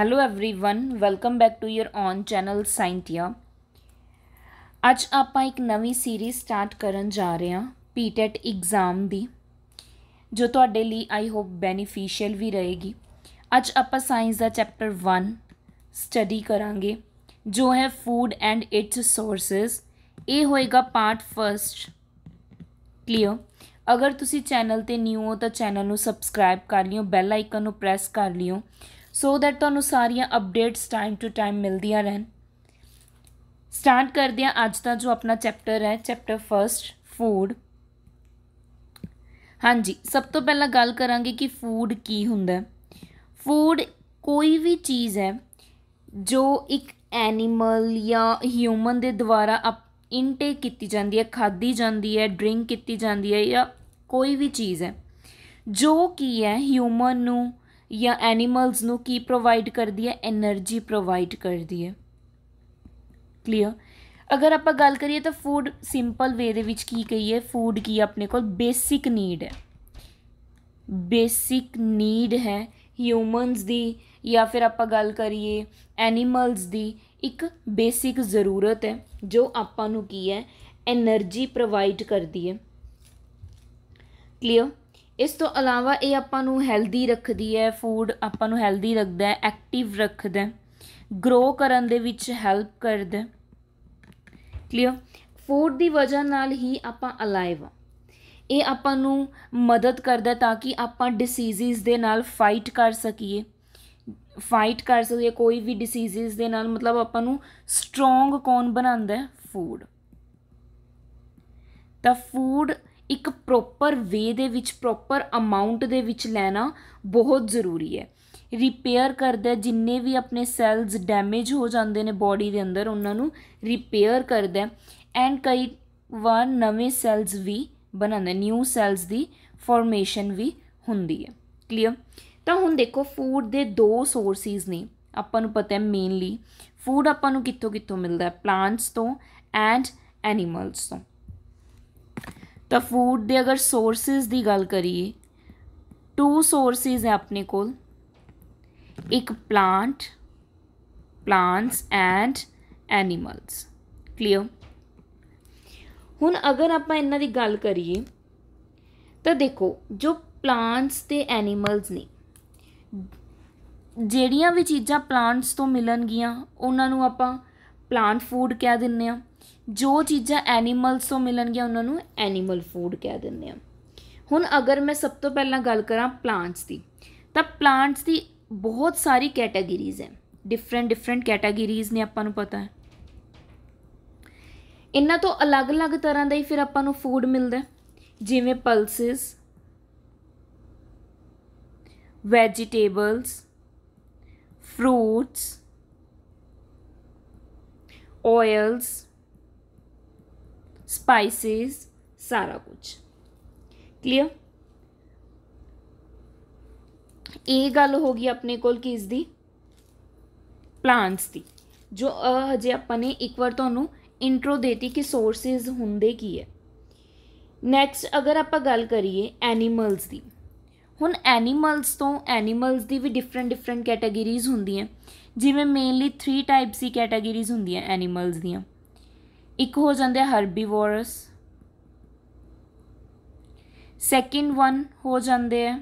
Hello everyone welcome back to your own channel Scientia ਅੱਜ ਆਪਾਂ ਇੱਕ ਨਵੀਂ ਸੀਰੀਜ਼ ਸਟਾਰਟ ਕਰਨ ਜਾ ਰਹੇ ਹਾਂ ਪੀਟੈਟ ਐਗਜ਼ਾਮ ਦੀ ਜੋ ਤੁਹਾਡੇ ਲਈ ਆਈ ਹੋਪ ਬੈਨੀਫੀਸ਼ੀਅਲ ਵੀ ਰਹੇਗੀ ਅੱਜ ਆਪਾਂ ਸਾਇੰਸ ਦਾ ਚੈਪਟਰ 1 ਸਟੱਡੀ ਕਰਾਂਗੇ ਜੋ ਹੈ ਫੂਡ ਐਂਡ ਇਟਸ ਸੋਰਸਸ ਇਹ ਹੋਏਗਾ ਪਾਰਟ 1 ਕਲੀਅਰ ਅਗਰ ਤੁਸੀਂ ਚੈਨਲ ਤੇ ਨਿਊ ਹੋ ਤਾਂ ਚੈਨਲ ਨੂੰ ਸਬਸਕ੍ਰਾਈਬ ਕਰ ਲਿਓ ਬੈਲ ਆਈਕਨ ਨੂੰ ਪ੍ਰੈਸ ਕਰ ਲਿਓ ਸੋ ਦੈਟ ਤੁਹਾਨੂੰ ਸਾਰੀਆਂ ਅਪਡੇਟਸ ਟਾਈਮ ਟੂ ਟਾਈਮ ਮਿਲਦੀਆਂ ਰਹਿਣ ਸਟਾਰਟ ਕਰਦੇ ਹਾਂ ਅੱਜ ਦਾ ਜੋ ਆਪਣਾ ਚੈਪਟਰ ਹੈ ਚੈਪਟਰ ਫਰਸਟ ਫੂਡ ਹਾਂਜੀ ਸਭ ਤੋਂ ਪਹਿਲਾਂ ਗੱਲ ਕਰਾਂਗੇ ਕਿ ਫੂਡ ਕੀ ਹੁੰਦਾ ਫੂਡ ਕੋਈ ਵੀ ਚੀਜ਼ ਹੈ ਜੋ ਇੱਕ ਐਨੀਮਲ ਜਾਂ ਹਿਊਮਨ ਦੇ ਦੁਆਰਾ ਇਨਟੇਕ ਕੀਤੀ ਜਾਂਦੀ ਹੈ ਖਾਦੀ ਜਾਂਦੀ ਹੈ ਡਰਿੰਕ ਕੀਤੀ ਜਾਂਦੀ ਹੈ ਜਾਂ ਕੋਈ ਵੀ ਚੀਜ਼ ਹੈ ਜੋ ਕੀ ਹੈ ਹਿਊਮਨ ਨੂੰ ਜਾਂ ਐਨੀਮਲਸ ਨੂੰ ਕੀ ਪ੍ਰੋਵਾਈਡ ਕਰਦੀ ਹੈ એનર્ਜੀ ਪ੍ਰੋਵਾਈਡ ਕਰਦੀ ਹੈ ਕਲੀਅਰ ਅਗਰ ਆਪਾਂ ਗੱਲ ਕਰੀਏ ਤਾਂ ਫੂਡ ਸਿੰਪਲ ਵੇ ਦੇ ਵਿੱਚ ਕੀ ਕਹੀਏ ਫੂਡ ਕੀ ਆਪਣੇ ਕੋਲ ਬੇਸਿਕ ਨੀਡ ਹੈ ਬੇਸਿਕ ਨੀਡ ਹੈ ਹਿਊਮਨਸ ਦੀ ਜਾਂ ਫਿਰ ਆਪਾਂ ਗੱਲ ਕਰੀਏ ਐਨੀਮਲਸ ਦੀ ਇੱਕ ਬੇਸਿਕ ਜ਼ਰੂਰਤ ਹੈ ਜੋ ਆਪਾਂ ਨੂੰ ਕੀ ਹੈ એનર્ਜੀ ਪ੍ਰੋਵਾਈਡ ਕਰਦੀ ਹੈ ਕਲੀਅਰ ਇਸ ਤੋਂ ਇਲਾਵਾ ਇਹ ਆਪਾਂ ਨੂੰ ਹੈਲਦੀ ਰੱਖਦੀ ਹੈ ਫੂਡ ਆਪਾਂ ਨੂੰ ਹੈਲਦੀ ਰੱਖਦਾ ਹੈ ਐਕਟਿਵ ਰੱਖਦਾ ਗਰੋ ਕਰਨ ਦੇ ਵਿੱਚ ਹੈਲਪ ਕਰਦਾ ਕਲੀਅਰ ਫੂਡ ਦੀ ਵਜ੍ਹਾ ਨਾਲ ਹੀ ਆਪਾਂ ਅਲਾਈਵ ਆ ਇਹ ਆਪਾਂ ਨੂੰ ਮਦਦ ਕਰਦਾ ਤਾਂ ਕਿ ਆਪਾਂ ਡਿਸੀਜ਼ਸ ਦੇ ਨਾਲ ਫਾਈਟ ਕਰ ਸਕੀਏ ਫਾਈਟ ਕਰ ਸਕੀਏ ਕੋਈ ਵੀ ਡਿਸੀਜ਼ਸ ਦੇ ਨਾਲ ਮਤਲਬ ਆਪਾਂ ਨੂੰ ਸਟਰੋਂਗ ਕੌਣ ਬਣਾਉਂਦਾ ਹੈ ਫੂਡ ਤਾਂ ਫੂਡ ਇੱਕ ਪ੍ਰੋਪਰ ਵੇ ਦੇ ਵਿੱਚ ਪ੍ਰੋਪਰ ਅਮਾਉਂਟ ਦੇ ਵਿੱਚ ਲੈਣਾ ਬਹੁਤ ਜ਼ਰੂਰੀ ਹੈ ਰਿਪੇਅਰ ਕਰਦਾ ਜਿੰਨੇ ਵੀ ਆਪਣੇ ਸੈਲਸ ਡੈਮੇਜ ਹੋ ਜਾਂਦੇ ਨੇ ਬਾਡੀ ਦੇ ਅੰਦਰ ਉਹਨਾਂ ਨੂੰ ਰਿਪੇਅਰ ਕਰਦਾ ਐਂਡ ਕਈ ਵਾਰ ਨਵੇਂ ਸੈਲਸ ਵੀ ਬਣਾਉਂਦਾ ਨਿਊ ਸੈਲਸ ਦੀ ਫਾਰਮੇਸ਼ਨ ਵੀ ਹੁੰਦੀ ਹੈ ਕਲੀਅਰ ਤਾਂ ਹੁਣ ਦੇਖੋ ਫੂਡ ਦੇ ਦੋ ਸੋਰਸਿਸ ਨੇ ਆਪਾਂ ਨੂੰ ਪਤਾ ਹੈ ਮੇਨਲੀ ਫੂਡ ਆਪਾਂ ਨੂੰ ਕਿੱਥੋਂ ਕਿੱਥੋਂ ਮਿਲਦਾ ਹੈ ਪਲਾਂਟਸ ਤੋਂ ਐਂਡ ਐਨੀਮਲਸ ਤੋਂ ਤਾਂ ਫੂਡ ਦੇ ਅਗਰ ਸੋਰਸਸ ਦੀ ਗੱਲ ਕਰੀਏ ਟੂ ਸੋਰਸਸ ਹੈ ਆਪਣੇ ਕੋਲ ਇੱਕ plant plants and animals clear ਹੁਣ ਅਗਰ ਆਪਾਂ ਇਹਨਾਂ ਦੀ ਗੱਲ ਕਰੀਏ ਤਾਂ ਦੇਖੋ ਜੋ ਪਲਾਂਟਸ ਤੇ ਐਨੀਮਲਸ ਨੇ ਜਿਹੜੀਆਂ ਵੀ ਚੀਜ਼ਾਂ ਪਲਾਂਟਸ ਤੋਂ ਮਿਲਣਗੀਆਂ ਉਹਨਾਂ ਨੂੰ ਆਪਾਂ ਪਲਾਂਟ ਫੂਡ ਕਹਿ ਦਿੰਨੇ ਆ ਜੋ ਚੀਜ਼ਾਂ ਐਨੀਮਲਸ ਤੋਂ ਮਿਲਣਗੀਆਂ ਉਹਨਾਂ ਨੂੰ ਐਨੀਮਲ ਫੂਡ ਕਹਿ ਦਿੰਦੇ ਆ ਹੁਣ ਅਗਰ ਮੈਂ ਸਭ ਤੋਂ ਪਹਿਲਾਂ ਗੱਲ ਕਰਾਂ ਪਲਾਂਟਸ ਦੀ ਤਾਂ ਪਲਾਂਟਸ ਦੀ ਬਹੁਤ ਸਾਰੀ ਕੈਟਾਗਰੀਜ਼ ਹੈ ਡਿਫਰੈਂਟ ਡਿਫਰੈਂਟ ਕੈਟਾਗਰੀਜ਼ ਨੇ ਆਪਾਂ ਨੂੰ ਪਤਾ ਹੈ ਇਹਨਾਂ ਤੋਂ ਅਲੱਗ-ਅਲੱਗ ਤਰ੍ਹਾਂ ਦਾ ਹੀ ਫਿਰ ਆਪਾਂ ਨੂੰ ਫੂਡ ਮਿਲਦਾ ਜਿਵੇਂ pulses vegetables fruits oils spices ਸਾਰਾ ਕੁਝ ਕਲੀਅਰ ਇਹ ਗੱਲ ਹੋ ਗਈ ਆਪਣੇ ਕੋਲ ਕਿਸ ਦੀ ਪਲਾਂਟਸ ਦੀ ਜੋ ਹਜੇ ਆਪਾਂ ਨੇ ਇੱਕ ਵਾਰ ਤੁਹਾਨੂੰ ਇੰਟਰੋ ਦੇਤੀ ਕਿ ਸੋਰਸਸ ਹੁੰਦੇ ਕੀ ਹੈ ਨੈਕਸਟ ਅਗਰ ਆਪਾਂ ਗੱਲ ਕਰੀਏ ਐਨੀਮਲਸ ਦੀ ਹੁਣ ਐਨੀਮਲਸ ਤੋਂ ਐਨੀਮਲਸ ਦੀ ਵੀ ਡਿਫਰੈਂਟ ਡਿਫਰੈਂਟ ਕੈਟਾਗਰੀਜ਼ ਹੁੰਦੀਆਂ ਜਿਵੇਂ ਮੇਨਲੀ 3 ਟਾਈਪਸ ਦੀ ਕੈਟਾਗਰੀਜ਼ ਹੁੰਦੀਆਂ ਐਨੀਮਲਸ ਦੀਆਂ ਇੱਕ ਹੋ ਜਾਂਦੇ ਹਰਬੀਵੋਰਸ ਸੈਕਿੰਡ ਵਨ ਹੋ ਜਾਂਦੇ ਆ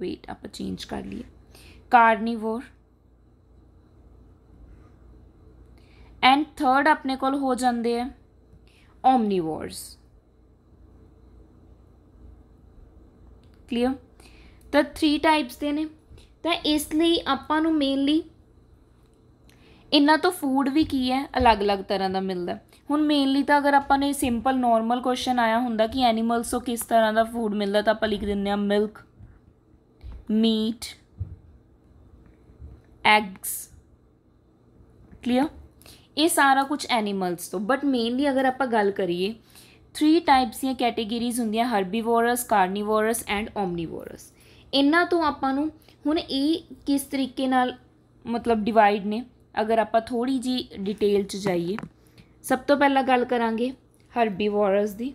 ਵੇਟ ਆਪਾਂ ਚੇਂਜ ਕਰ ਲਈਏ ਕਾਰਨੀਵੋਰ ਐਂਡ ਥਰਡ ਆਪਣੇ ਕੋਲ ਹੋ ਜਾਂਦੇ ਆ ਓਮਨੀਵੋਰਸ ਕਲੀਅਰ ਤਾਂ 3 ਟਾਈਪਸ ਦੇ ਨੇ ਤਾਂ ਇਸ ਲਈ ਆਪਾਂ ਨੂੰ ਮੇਨਲੀ ਇਹਨਾਂ ਤੋਂ ਫੂਡ ਵੀ ਕੀ ਹੈ ਅਲੱਗ-ਅਲੱਗ ਤਰ੍ਹਾਂ ਦਾ ਮਿਲਦਾ ਹੁਣ ਮੇਨਲੀ ਤਾਂ ਅਗਰ ਆਪਾਂ ਨੇ ਸਿੰਪਲ ਨਾਰਮਲ ਕੁਐਸਚਨ ਆਇਆ ਹੁੰਦਾ ਕਿ ਐਨੀਮਲਸ ਤੋਂ ਕਿਸ ਤਰ੍ਹਾਂ ਦਾ ਫੂਡ ਮਿਲਦਾ ਤਾਂ ਆਪਾਂ ਲਿਖ ਦਿੰਦੇ ਆ ਮਿਲਕ ਮੀਟ ਐਗਸ ਕਲੀਅਰ ਇਹ ਸਾਰਾ ਕੁਝ ਐਨੀਮਲਸ ਤੋਂ ਬਟ ਮੇਨਲੀ ਅਗਰ ਆਪਾਂ ਗੱਲ ਕਰੀਏ 3 ਟਾਈਪਸ ਦੀਆਂ ਕੈਟੇਗਰੀਜ਼ ਹੁੰਦੀਆਂ ਹਰਬੀਵੋਰਸ ਕਾਰਨੀਵੋਰਸ ਐਂਡ ਓਮਨੀਵੋਰਸ ਇਹਨਾਂ ਤੋਂ ਆਪਾਂ ਨੂੰ ਹੁਣ ਇਹ ਕਿਸ ਤਰੀਕੇ ਨਾਲ ਮਤਲਬ ਡਿਵਾਈਡ ਨੇ ਅਗਰ ਆਪਾਂ ਥੋੜੀ ਜੀ ਡਿਟੇਲ 'ਚ ਜਾਈਏ ਸਭ ਤੋਂ ਪਹਿਲਾਂ ਗੱਲ ਕਰਾਂਗੇ ਹਰਬੀਵੋਰਸ ਦੀ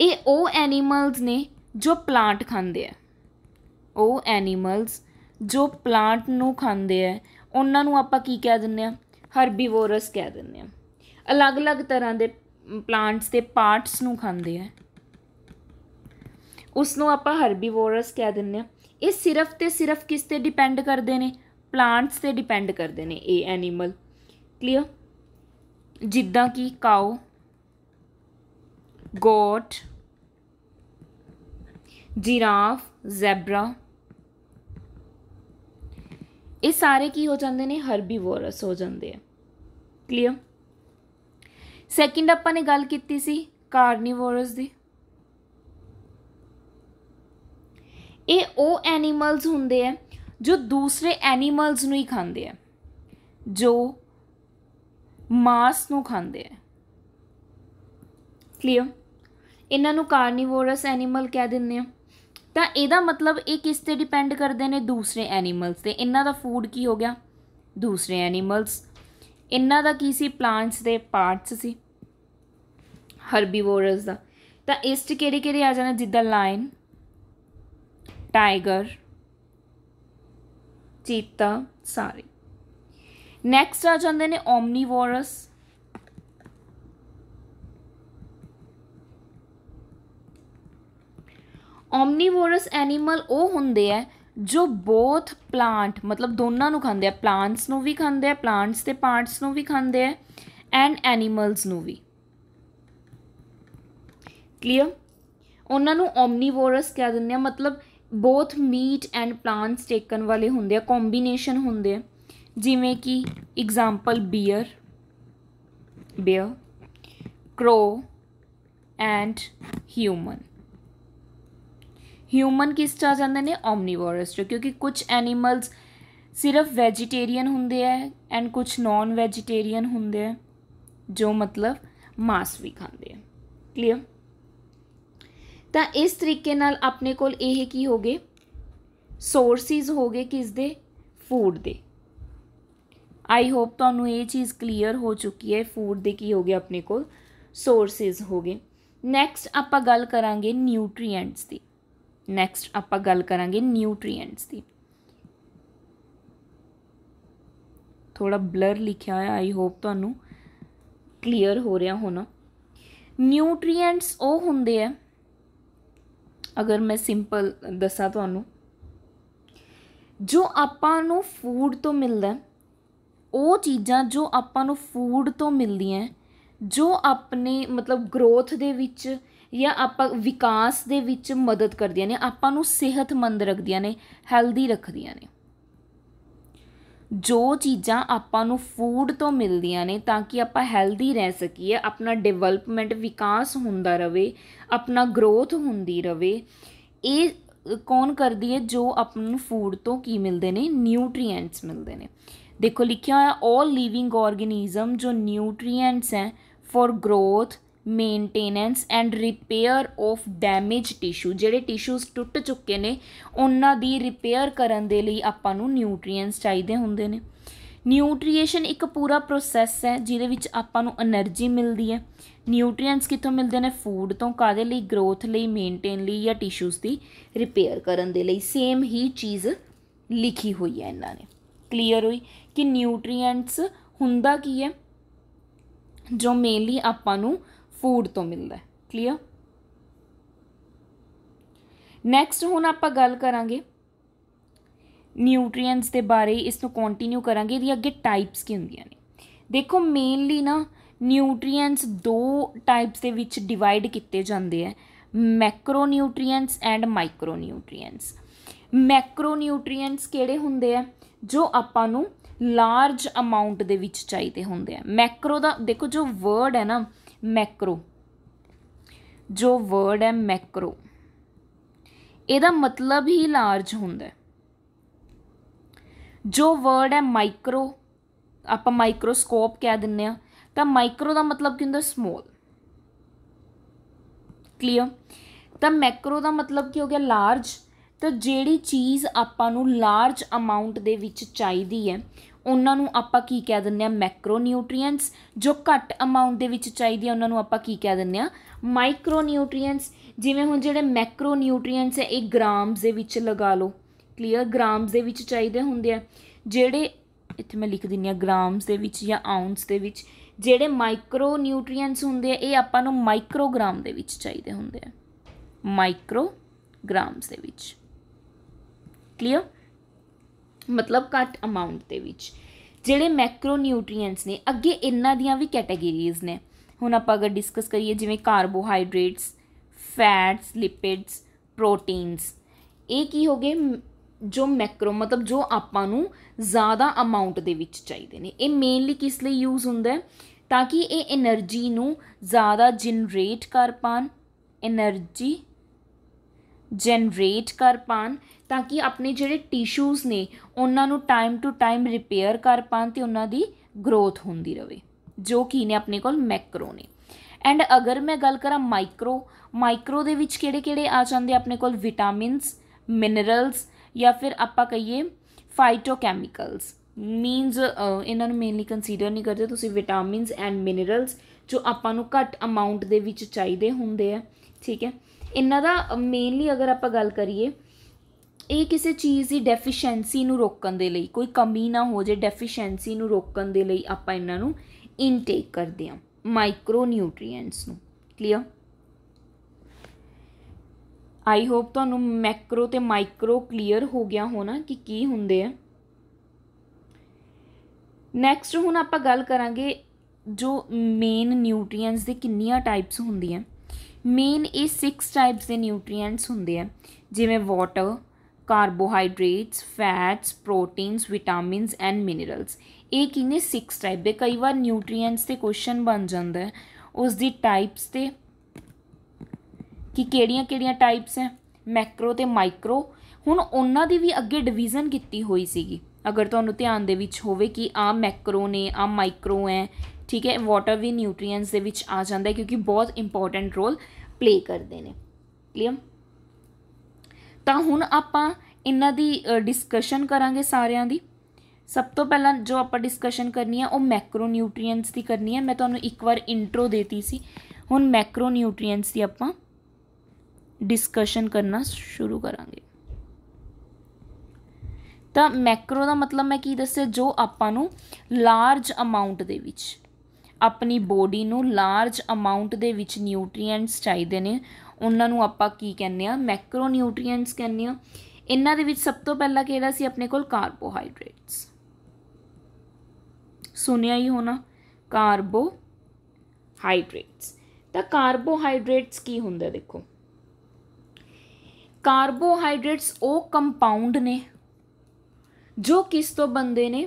ਇਹ ਉਹ ਐਨੀਮਲਸ ਨੇ ਜੋ ਪਲਾਂਟ ਖਾਂਦੇ ਆ ਉਹ ਐਨੀਮਲਸ ਜੋ ਪਲਾਂਟ ਨੂੰ ਖਾਂਦੇ ਆ ਉਹਨਾਂ ਨੂੰ ਆਪਾਂ ਕੀ ਕਹਿ ਦਿੰਦੇ ਆ ਹਰਬੀਵੋਰਸ ਕਹਿ ਦਿੰਦੇ ਆ ਅਲੱਗ-ਅਲੱਗ ਤਰ੍ਹਾਂ ਦੇ ਪਲਾਂਟਸ ਦੇ ਪਾਰਟਸ ਨੂੰ ਖਾਂਦੇ ਆ ਉਸ ਨੂੰ ਆਪਾਂ ਹਰਬੀਵੋਰਸ ਕਹਿ ਦਿੰਦੇ ਆ ਇਹ ਸਿਰਫ ਤੇ ਸਿਰਫ ਕਿਸ ਤੇ ਡਿਪੈਂਡ ਕਰਦੇ ਨੇ ਪਲਾਂਟਸ ਤੇ ਡਿਪੈਂਡ ਕਰਦੇ ਨੇ ਇਹ ਐਨੀਮਲ ਕਲੀਅਰ ਜਿੱਦਾਂ ਕਿ ਕਾਓ ਗੋਟ ਜਿਰਾਫ ਜ਼ੈਬਰਾ ਇਹ ਸਾਰੇ ਕੀ ਹੋ ਜਾਂਦੇ ਨੇ ਹਰਬੀਵੋਰਸ ਹੋ ਜਾਂਦੇ ਆ ਕਲੀਅਰ ਸੈਕਿੰਡ ਆਪਾਂ ਨੇ ਗੱਲ ਕੀਤੀ ਸੀ ਕਾਰਨੀਵੋਰਸ ਦੀ ਇਹ ਉਹ ਐਨੀਮਲਸ ਹੁੰਦੇ ਆ ਜੋ ਦੂਸਰੇ ਐਨੀਮਲਸ ਨੂੰ ਹੀ ਖਾਂਦੇ ਆ ਜੋ ਮਾਸ ਨੂੰ ਖਾਂਦੇ ਆ ਕਲੀਅਰ ਇਹਨਾਂ ਨੂੰ ਕਾਰਨੀਵੋਰਸ ਐਨੀਮਲ ਕਹਿ ਦਿੰਦੇ ਆ ਤਾਂ ਇਹਦਾ ਮਤਲਬ ਇਹ ਕਿਸ ਤੇ ਡਿਪੈਂਡ ਕਰਦੇ ਨੇ ਦੂਸਰੇ ਐਨੀਮਲਸ ਤੇ ਇਹਨਾਂ ਦਾ ਫੂਡ ਕੀ ਹੋ ਗਿਆ ਦੂਸਰੇ ਐਨੀਮਲਸ ਇਹਨਾਂ ਦਾ ਕੀ ਸੀ ਪਲਾਂਟਸ ਦੇ ਪਾਰਟਸ ਸੀ ਹਰਬੀਵੋਰਸ ਦਾ ਤਾਂ ਇਸ ਚ ਕਿਹੜੇ ਕਿਹੜੇ ਆ ਜਾਣਾ ਜਿੱਦਾਂ ਲਾਈਨ ਟਾਈਗਰ ਚੀਤਾ ਸਾਰੇ ਨੈਕਸਟ ਆ ਜਾਂਦੇ ਨੇ ਓਮਨੀਵੋਰਸ ਓਮਨੀਵੋਰਸ ਐਨੀਮਲ ਉਹ ਹੁੰਦੇ ਆ ਜੋ ਬੋਥ ਪਲਾਂਟ ਮਤਲਬ ਦੋਨਾਂ ਨੂੰ ਖਾਂਦੇ ਆ ਪਲਾਂਟਸ ਨੂੰ ਵੀ ਖਾਂਦੇ ਆ ਪਲਾਂਟਸ ਤੇ ਪਾਰਟਸ ਨੂੰ ਵੀ ਖਾਂਦੇ ਆ ਐਂਡ ਐਨੀਮਲਸ ਨੂੰ ਵੀ ਕਲੀਅਰ ਉਹਨਾਂ ਨੂੰ ਓਮਨੀਵੋਰਸ ਕਹਿ ਦਿੰਦੇ ਆ ਮਤਲਬ both meat and plants taken वाले होंगे कॉम्बीनेशन होंगे जिमें कि example bear bear crow and human human किस आ जाते हैं ओमनीवरस क्योंकि कुछ एनिमल्स सिर्फ वैजीटेरियन होंगे है एंड कुछ नॉन वैजीटेरियन होंगे जो मतलब मास भी खाते हैं क्लीयर ਤਾਂ ਇਸ ਤਰੀਕੇ ਨਾਲ ਆਪਣੇ ਕੋਲ ਇਹ ਕੀ ਹੋਗੇ ਸੋਰਸਿਸ ਹੋਗੇ ਕਿਸ ਦੇ ਫੂਡ ਦੇ ਆਈ ਹੋਪ ਤੁਹਾਨੂੰ ਇਹ ਚੀਜ਼ ਕਲੀਅਰ ਹੋ ਚੁੱਕੀ ਹੈ ਫੂਡ ਦੇ ਕੀ ਹੋਗੇ ਆਪਣੇ ਕੋਲ ਸੋਰਸਿਸ ਹੋਗੇ ਨੈਕਸਟ ਆਪਾਂ ਗੱਲ ਕਰਾਂਗੇ ਨਿਊਟ੍ਰੀਐਂਟਸ ਦੀ ਨੈਕਸਟ ਆਪਾਂ ਗੱਲ ਕਰਾਂਗੇ ਨਿਊਟ੍ਰੀਐਂਟਸ ਦੀ ਥੋੜਾ ਬਲਰ ਲਿਖਿਆ ਹੋਇਆ ਆਈ ਹੋਪ ਤੁਹਾਨੂੰ ਕਲੀਅਰ ਹੋ ਰਿਹਾ ਹੋਣਾ ਨਿਊਟ੍ਰੀਐਂਟਸ ਉਹ ਹੁੰਦੇ ਆ ਅਗਰ ਮੈਂ ਸਿੰਪਲ ਦੱਸਾਂ ਤੁਹਾਨੂੰ ਜੋ ਆਪਾਂ ਨੂੰ ਫੂਡ ਤੋਂ ਮਿਲਦਾ ਉਹ ਚੀਜ਼ਾਂ ਜੋ ਆਪਾਂ ਨੂੰ ਫੂਡ ਤੋਂ ਮਿਲਦੀਆਂ ਜੋ ਆਪਣੇ ਮਤਲਬ ਗਰੋਥ ਦੇ ਵਿੱਚ ਜਾਂ ਆਪਾਂ ਵਿਕਾਸ ਦੇ ਵਿੱਚ ਮਦਦ ਕਰਦੀਆਂ ਨੇ ਆਪਾਂ ਨੂੰ ਸਿਹਤਮੰਦ ਰੱਖਦੀਆਂ ਨੇ ਹੈਲਦੀ ਰੱਖਦੀਆਂ ਨੇ ਜੋ ਚੀਜ਼ਾਂ ਆਪਾਂ ਨੂੰ ਫੂਡ ਤੋਂ ਮਿਲਦੀਆਂ ਨੇ ਤਾਂ ਕਿ ਆਪਾਂ ਹੈਲਦੀ ਰਹਿ ਸਕੀਏ ਆਪਣਾ ਡਿਵੈਲਪਮੈਂਟ ਵਿਕਾਸ ਹੁੰਦਾ ਰਹੇ ਆਪਣਾ ਗਰੋਥ ਹੁੰਦੀ ਰਹੇ ਇਹ ਕੌਣ ਕਰਦੀ ਹੈ ਜੋ ਆਪਾਂ ਨੂੰ ਫੂਡ ਤੋਂ ਕੀ ਮਿਲਦੇ ਨੇ ਨਿਊਟ੍ਰੀਐਂਟਸ ਮਿਲਦੇ ਨੇ ਦੇਖੋ ਲਿਖਿਆ ਹੋਇਆ 올 ਲਿਵਿੰਗ ਆਰਗੇਨਿਜ਼ਮ ਜੋ ਨਿਊਟ੍ਰੀਐਂਟਸ ਹੈ for growth maintenance and repair of damage tissue ਜਿਹੜੇ ਟਿਸ਼ੂਜ਼ ਟੁੱਟ ਚੁੱਕੇ ਨੇ ਉਹਨਾਂ ਦੀ ਰਿਪੇਅਰ ਕਰਨ ਦੇ ਲਈ ਆਪਾਂ ਨੂੰ ਨਿਊਟ੍ਰੀਐਂਟਸ ਚਾਹੀਦੇ ਹੁੰਦੇ ਨੇ ਨਿਊਟ੍ਰੀਸ਼ਨ ਇੱਕ ਪੂਰਾ ਪ੍ਰੋਸੈਸ ਹੈ ਜਿਹਦੇ ਵਿੱਚ ਆਪਾਂ ਨੂੰ એનર્ਜੀ ਮਿਲਦੀ ਹੈ ਨਿਊਟ੍ਰੀਐਂਟਸ ਕਿੱਥੋਂ ਮਿਲਦੇ ਨੇ ਫੂਡ ਤੋਂ ਕਾਦੇ ਲਈ ਗਰੋਥ ਲਈ ਮੇਨਟੇਨ ਲਈ ਜਾਂ ਟਿਸ਼ੂਜ਼ ਦੀ ਰਿਪੇਅਰ ਕਰਨ ਦੇ ਲਈ ਸੇਮ ਹੀ ਚੀਜ਼ ਲਿਖੀ ਹੋਈ ਹੈ ਇਹਨਾਂ ਨੇ ਕਲੀਅਰ ਹੋਈ ਕਿ ਨਿਊਟ੍ਰੀਐਂਟਸ ਹੁੰਦਾ ਕੀ ਹੈ ਜੋ ਮੇਨਲੀ ਆਪਾਂ ਨੂੰ ਫੂਡ ਤੋਂ ਮਿਲਦਾ ਹੈ ਕਲੀਅਰ ਨੈਕਸਟ ਹੁਣ ਆਪਾਂ ਗੱਲ ਕਰਾਂਗੇ ਨਿਊਟ੍ਰੀਐਂਟਸ ਦੇ ਬਾਰੇ ਇਸ ਨੂੰ ਕੰਟੀਨਿਊ ਕਰਾਂਗੇ ਇਹਦੀ ਅੱਗੇ ਟਾਈਪਸ ਕੀ ਹੁੰਦੀਆਂ ਨੇ ਦੇਖੋ ਮੇਨਲੀ ਨਾ ਨਿਊਟ੍ਰੀਐਂਟਸ ਦੋ ਟਾਈਪਸ ਦੇ ਵਿੱਚ ਡਿਵਾਈਡ ਕੀਤੇ ਜਾਂਦੇ ਆ macronutrients and micronutrients macronutrients ਕਿਹੜੇ ਹੁੰਦੇ ਆ ਜੋ ਆਪਾਂ ਨੂੰ ਲਾਰਜ ਅਮਾਉਂਟ ਦੇ ਵਿੱਚ ਚਾਹੀਦੇ ਹੁੰਦੇ ਆ ਮੈਕਰੋ ਦਾ ਦੇਖੋ ਜੋ ਵਰਡ ਹੈ ਨਾ ਮੈਕਰੋ ਜੋ ਵਰਡ ਹੈ ਮੈਕਰੋ ਇਹਦਾ ਮਤਲਬ ਹੀ ਲਾਰਜ ਹੁੰਦਾ ਜੋ ਵਰਡ ਹੈ ਮਾਈਕਰੋ ਆਪਾਂ ਮਾਈਕਰੋਸਕੋਪ ਕਹਿ ਦਿੰਨੇ ਆ ਤਾਂ ਮਾਈਕਰੋ ਦਾ ਮਤਲਬ ਕੀ ਹੁੰਦਾ ਸਮਾਲ ਕਲੀਅਰ ਤਾਂ ਮੈਕਰੋ ਦਾ ਮਤਲਬ ਕੀ ਹੋ ਗਿਆ ਲਾਰਜ ਤਾਂ ਜਿਹੜੀ ਚੀਜ਼ ਆਪਾਂ ਨੂੰ ਲਾਰਜ ਅਮਾਉਂਟ ਦੇ ਵਿੱਚ ਚਾਹੀਦੀ ਹੈ ਉਹਨਾਂ ਨੂੰ ਆਪਾਂ ਕੀ ਕਹਿ ਦਿੰਦੇ ਆ ਮੈਕਰੋ ਨਿਊਟ੍ਰੀਐਂਟਸ ਜੋ ਘੱਟ ਅਮਾਉਂਟ ਦੇ ਵਿੱਚ ਚਾਹੀਦੀ ਆ ਉਹਨਾਂ ਨੂੰ ਆਪਾਂ ਕੀ ਕਹਿ ਦਿੰਦੇ ਆ ਮਾਈਕਰੋ ਨਿਊਟ੍ਰੀਐਂਟਸ ਜਿਵੇਂ ਹੁਣ ਜਿਹੜੇ ਮੈਕਰੋ ਨਿਊਟ੍ਰੀਐਂਟਸ ਹੈ ਇਹ ਗ੍ਰਾਮਸ ਦੇ ਵਿੱਚ ਲਗਾ ਲਓ ਕਲੀਅਰ ਗ੍ਰਾਮਸ ਦੇ ਵਿੱਚ ਚਾਹੀਦੇ ਹੁੰਦੇ ਆ ਜਿਹੜੇ ਇੱਥੇ ਮੈਂ ਲਿਖ ਦਿੰਨੀ ਆ ਗ੍ਰਾਮਸ ਦੇ ਵਿੱਚ ਜਾਂ ਆਉਂਸ ਦੇ ਵਿੱਚ ਜਿਹੜੇ ਮਾਈਕਰੋ ਨਿਊਟ੍ਰੀਐਂਟਸ ਹੁੰਦੇ ਆ ਇਹ ਆਪਾਂ ਨੂੰ ਮਾਈਕਰੋਗ੍ਰਾਮ ਦੇ ਵਿੱਚ ਚਾਹੀਦੇ ਹੁੰਦੇ ਆ ਮਾਈਕਰੋ ਗ੍ਰਾਮਸ ਦੇ ਵਿੱਚ ਕਲੀਅਰ ਮਤਲਬ ਘੱਟ ਅਮਾਉਂਟ ਦੇ ਵਿੱਚ ਜਿਹੜੇ ਮੈਕਰੋ ਨਿਊਟ੍ਰੀਐਂਟਸ ਨੇ ਅੱਗੇ ਇਹਨਾਂ ਦੀਆਂ ਵੀ ਕੈਟਾਗਰੀਜ਼ ਨੇ ਹੁਣ ਆਪਾਂ ਅਗਰ ਡਿਸਕਸ ਕਰੀਏ ਜਿਵੇਂ ਕਾਰਬੋਹਾਈਡਰੇਟਸ ਫੈਟਸ ਲਿਪਿਡਸ ਪ੍ਰੋਟੀਨਸ ਇਹ ਕੀ ਹੋ ਗਏ ਜੋ ਮੈਕਰੋ ਮਤਲਬ ਜੋ ਆਪਾਂ ਨੂੰ ਜ਼ਿਆਦਾ ਅਮਾਉਂਟ ਦੇ ਵਿੱਚ ਚਾਹੀਦੇ ਨੇ ਇਹ ਮੇਨਲੀ ਕਿਸ ਲਈ ਯੂਜ਼ ਹੁੰਦਾ ਹੈ ਤਾਂ ਕਿ ਇਹ એનર્ਜੀ ਨੂੰ ਜ਼ਿਆਦਾ ਜਨਰੇਟ ਕਰ ਪਾਣ એનર્ਜੀ ਜਨਰੇਟ ਕਰ ਪਾਣ ਤਾਂ ਕਿ ਆਪਣੇ ਜਿਹੜੇ ਟਿਸ਼ੂਜ਼ ਨੇ ਉਹਨਾਂ ਨੂੰ ਟਾਈਮ ਟੂ ਟਾਈਮ ਰਿਪੇਅਰ ਕਰ ਪਾਣ ਤੇ ਉਹਨਾਂ ਦੀ ਗਰੋਥ ਹੁੰਦੀ ਰਹੇ ਜੋ ਕੀ ਨੇ ਆਪਣੇ ਕੋਲ ਮੈਕਰੋ ਨੇ ਐਂਡ ਅਗਰ ਮੈਂ ਗੱਲ ਕਰਾਂ ਮਾਈਕਰੋ ਮਾਈਕਰੋ ਦੇ ਵਿੱਚ ਕਿਹੜੇ-ਕਿਹੜੇ ਆ ਜਾਂਦੇ ਆਪਣੇ ਕੋਲ ਵਿਟਾਮਿਨਸ ਮਿਨਰਲਸ ਜਾਂ ਫਿਰ ਆਪਾਂ ਕਹੀਏ ਫਾਈਟੋਕੈਮੀਕਲਸ ਮੀਨਸ ਇਹਨਾਂ ਨੂੰ ਮੇਨਲੀ ਕੰਸੀਡਰ ਨਹੀਂ ਕਰਦੇ ਤੁਸੀਂ ਵਿਟਾਮਿਨਸ ਐਂਡ ਮਿਨਰਲਸ ਜੋ ਆਪਾਂ ਨੂੰ ਘੱਟ ਅਮਾਉਂਟ ਦੇ ਵਿੱਚ ਚਾਹੀਦੇ ਹੁੰਦੇ ਆ ਠੀਕ ਹੈ ਇਹਨਾਂ ਦਾ ਮੇਨਲੀ ਅਗਰ ਆਪਾਂ ਗੱਲ ਕਰੀਏ ਇਹ ਕਿਸੇ ਚੀਜ਼ ਦੀ ਡੈਫੀਸ਼ੈਂਸੀ ਨੂੰ ਰੋਕਣ ਦੇ ਲਈ ਕੋਈ ਕਮੀ ਨਾ ਹੋ ਜੇ ਡੈਫੀਸ਼ੈਂਸੀ ਨੂੰ ਰੋਕਣ ਦੇ ਲਈ ਆਪਾਂ ਇਹਨਾਂ ਨੂੰ ਇਨਟੇਕ ਕਰਦੇ ਹਾਂ ਮਾਈਕਰੋ ਨਿਊਟ੍ਰੀਐਂਟਸ ਨੂੰ ਕਲੀਅਰ ਆਈ ਹੋਪ ਤੁਹਾਨੂੰ ਮੈਕਰੋ ਤੇ ਮਾਈਕਰੋ ਕਲੀਅਰ ਹੋ ਗਿਆ ਹੋਣਾ ਕਿ ਕੀ ਹੁੰਦੇ ਆ ਨੈਕਸਟ ਹੁਣ ਆਪਾਂ ਗੱਲ ਕਰਾਂਗੇ ਜੋ ਮੇਨ ਨਿਊਟ੍ਰੀਐਂਟਸ ਦੇ ਕਿੰਨੀਆਂ ਟਾਈਪਸ ਹੁੰਦੀਆਂ ਮੇਨ ਇਹ 6 ਟਾਈਪਸ ਦੇ ਨਿਊਟ੍ਰੀਐਂਟਸ ਹੁੰਦੇ ਆ ਜਿਵੇਂ water carbohydrates fats proteins vitamins and minerals ਇਹ ਕਿੰਨੇ 6 ਟਾਈਪ ਦੇ ਕਈ ਵਾਰ ਨਿਊਟ੍ਰੀਐਂਟਸ ਤੇ ਕੁਐਸਚਨ ਬਣ ਜਾਂਦਾ ਹੈ ਉਸ ਦੀ ਟਾਈਪਸ ਤੇ ਕਿ ਕਿਹੜੀਆਂ-ਕਿਹੜੀਆਂ ਟਾਈਪਸ ਹੈ ਮੈਕਰੋ ਤੇ ਮਾਈਕਰੋ ਹੁਣ ਉਹਨਾਂ ਦੀ ਵੀ ਅੱਗੇ ਡਿਵੀਜ਼ਨ ਕੀਤੀ ਹੋਈ ਸੀਗੀ ਅਗਰ ਤੁਹਾਨੂੰ ਧਿਆਨ ਦੇ ਵਿੱਚ ਹੋਵੇ ਕਿ ਆ ਮੈਕਰੋ ਨੇ ਆ ਮਾਈਕਰੋ ਹੈ ਠੀਕ ਹੈ ਵਾਟਰ ਵੀ ਨਿਊਟ੍ਰੀਐਂਟਸ ਦੇ ਵਿੱਚ ਆ ਜਾਂਦਾ ਹੈ ਕਿਉਂਕਿ ਬਹੁਤ ਇੰਪੋਰਟੈਂਟ ਰੋਲ ਪਲੇ ਕਰਦੇ ਨੇ ਕਲੀਅਰ ਤਾਂ ਹੁਣ ਆਪਾਂ ਇਹਨਾਂ ਦੀ ਡਿਸਕਸ਼ਨ ਕਰਾਂਗੇ ਸਾਰਿਆਂ ਦੀ ਸਭ ਤੋਂ ਪਹਿਲਾਂ ਜੋ ਆਪਾਂ ਡਿਸਕਸ਼ਨ ਕਰਨੀ ਹੈ ਉਹ ਮੈਕਰੋ ਨਿਊਟ੍ਰੀਐਂਟਸ ਦੀ ਕਰਨੀ ਹੈ ਮੈਂ ਤੁਹਾਨੂੰ ਇੱਕ ਵਾਰ ਇੰਟਰੋ ਦੇਤੀ ਸੀ ਹੁਣ ਮੈਕਰੋ ਨਿਊਟ੍ਰੀਐਂਟਸ ਦੀ ਆਪਾਂ ਡਿਸਕਸ਼ਨ ਕਰਨਾ ਸ਼ੁਰੂ ਕਰਾਂਗੇ ਤਾਂ ਮੈਕਰੋ ਦਾ ਮਤਲਬ ਮੈਂ ਕੀ ਦੱਸਿਆ ਜੋ ਆਪਾਂ ਨੂੰ ਲਾਰਜ ਅਮਾਉਂਟ ਦੇ ਵਿੱਚ ਆਪਣੀ ਬੋਡੀ ਨੂੰ ਲਾਰਜ ਅਮਾਊਂਟ ਦੇ ਵਿੱਚ ਨਿਊਟ੍ਰੀਐਂਟਸ ਚਾਹੀਦੇ ਨੇ ਉਹਨਾਂ ਨੂੰ ਆਪਾਂ ਕੀ ਕਹਿੰਦੇ ਆ ਮੈਕਰੋ ਨਿਊਟ੍ਰੀਐਂਟਸ ਕਹਿੰਦੇ ਆ ਇਹਨਾਂ ਦੇ ਵਿੱਚ ਸਭ ਤੋਂ ਪਹਿਲਾਂ ਕਿਹੜਾ ਸੀ ਆਪਣੇ ਕੋਲ ਕਾਰਬੋਹਾਈਡਰੇਟਸ ਸੁਣਿਆ ਹੀ ਹੋਣਾ ਹਾਈਡਰੇਟਸ ਤਾਂ ਕਾਰਬੋਹਾਈਡਰੇਟਸ ਕੀ ਹੁੰਦਾ ਦੇਖੋ ਕਾਰਬੋਹਾਈਡਰੇਟਸ ਉਹ ਕੰਪਾਊਂਡ ਨੇ ਜੋ ਕਿਸ ਤੋਂ ਬੰਦੇ ਨੇ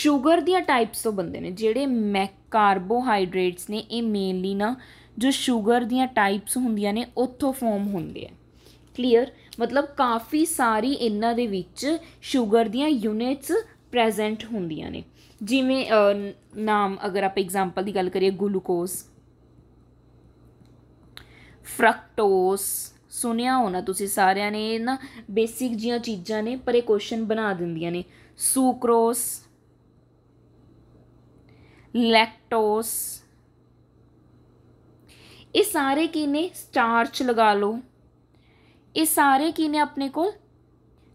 ਸ਼ੂਗਰ ਦੀਆਂ ਟਾਈਪਸ ਤੋਂ ਬੰਦੇ ਨੇ ਜਿਹੜੇ ਮੈ ਕਾਰਬੋਹਾਈਡਰੇਟਸ ਨੇ ਇਹ ਮੇਨਲੀ ਨਾ ਜੋ ਸ਼ੂਗਰ ਦੀਆਂ ਟਾਈਪਸ ਹੁੰਦੀਆਂ ਨੇ ਉੱਥੋਂ ਫਾਰਮ ਹੁੰਦੇ ਆ ਕਲੀਅਰ ਮਤਲਬ ਕਾਫੀ ਸਾਰੀ ਇਹਨਾਂ ਦੇ ਵਿੱਚ ਸ਼ੂਗਰ ਦੀਆਂ ਯੂਨਿਟਸ ਪ੍ਰੈਜ਼ੈਂਟ ਹੁੰਦੀਆਂ ਨੇ ਜਿਵੇਂ ਨਾਮ ਅਗਰ ਆਪਾਂ ਐਗਜ਼ਾਮਪਲ ਦੀ ਗੱਲ ਕਰੀਏ ਗਲੂਕੋਜ਼ ਫਰਕਟੋਸ ਸੁਣਿਆ ਹੋਣਾ ਤੁਸੀਂ ਸਾਰਿਆਂ ਨੇ ਇਹ ਨਾ ਬੇਸਿਕ ਜੀਆਂ ਚੀਜ਼ਾਂ ਨੇ ਪਰ ਇਹ ਕੁਐਸਚਨ ਬਣਾ ਦਿੰਦੀਆਂ ਨੇ ਸੂਕਰੋਸ ਲੈਕਟੋਸ ਇਹ ਸਾਰੇ ਕੀ ਨੇ ਸਟਾਰਚ ਲਗਾ ਲਓ ਇਹ ਸਾਰੇ ਕੀ ਨੇ ਆਪਣੇ ਕੋਲ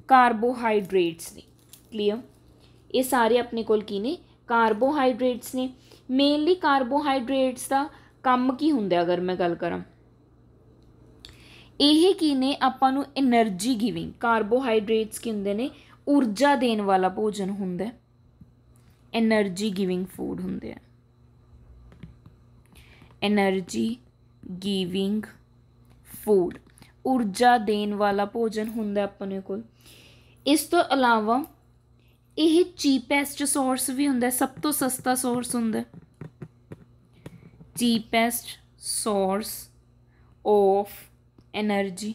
ਕਾਰਬੋਹਾਈਡਰੇਟਸ ਨੇ ਕਲੀਅਰ ਇਹ ਸਾਰੇ ਆਪਣੇ ਕੋਲ ਕੀ ਨੇ ਕਾਰਬੋਹਾਈਡਰੇਟਸ ਨੇ ਮੇਨਲੀ ਕਾਰਬੋਹਾਈਡਰੇਟਸ ਦਾ ਕੰਮ ਕੀ ਹੁੰਦਾ ਅਗਰ ਮੈਂ ਗੱਲ ਕਰਾਂ ਇਹ ਕੀ ਨੇ ਆਪਾਂ ਨੂੰ એનર્ਜੀ ਗਿਵਿੰਗ ਕਾਰਬੋਹਾਈਡਰੇਟਸ ਕੀ ਹੁੰਦੇ ਨੇ ਊਰਜਾ ਦੇਣ ਵਾਲਾ ਭੋਜਨ ਹੁੰਦਾ ਹੈ ਐਨਰਜੀ ਗਿਵਿੰਗ ਫੂਡ ਹੁੰਦੇ ਆ ਐਨਰਜੀ ਗਿਵਿੰਗ ਫੂਡ ਊਰਜਾ ਦੇਣ ਵਾਲਾ ਭੋਜਨ ਹੁੰਦਾ ਆਪਣੇ ਕੋਲ ਇਸ ਤੋਂ ਇਲਾਵਾ ਇਹ ਚੀਪੈਸਟ ਸੋਰਸ ਵੀ ਹੁੰਦਾ ਸਭ ਤੋਂ ਸਸਤਾ ਸੋਰਸ ਹੁੰਦਾ ਚੀਪੈਸਟ ਸੋਰਸ ਆਫ એનર્ਜੀ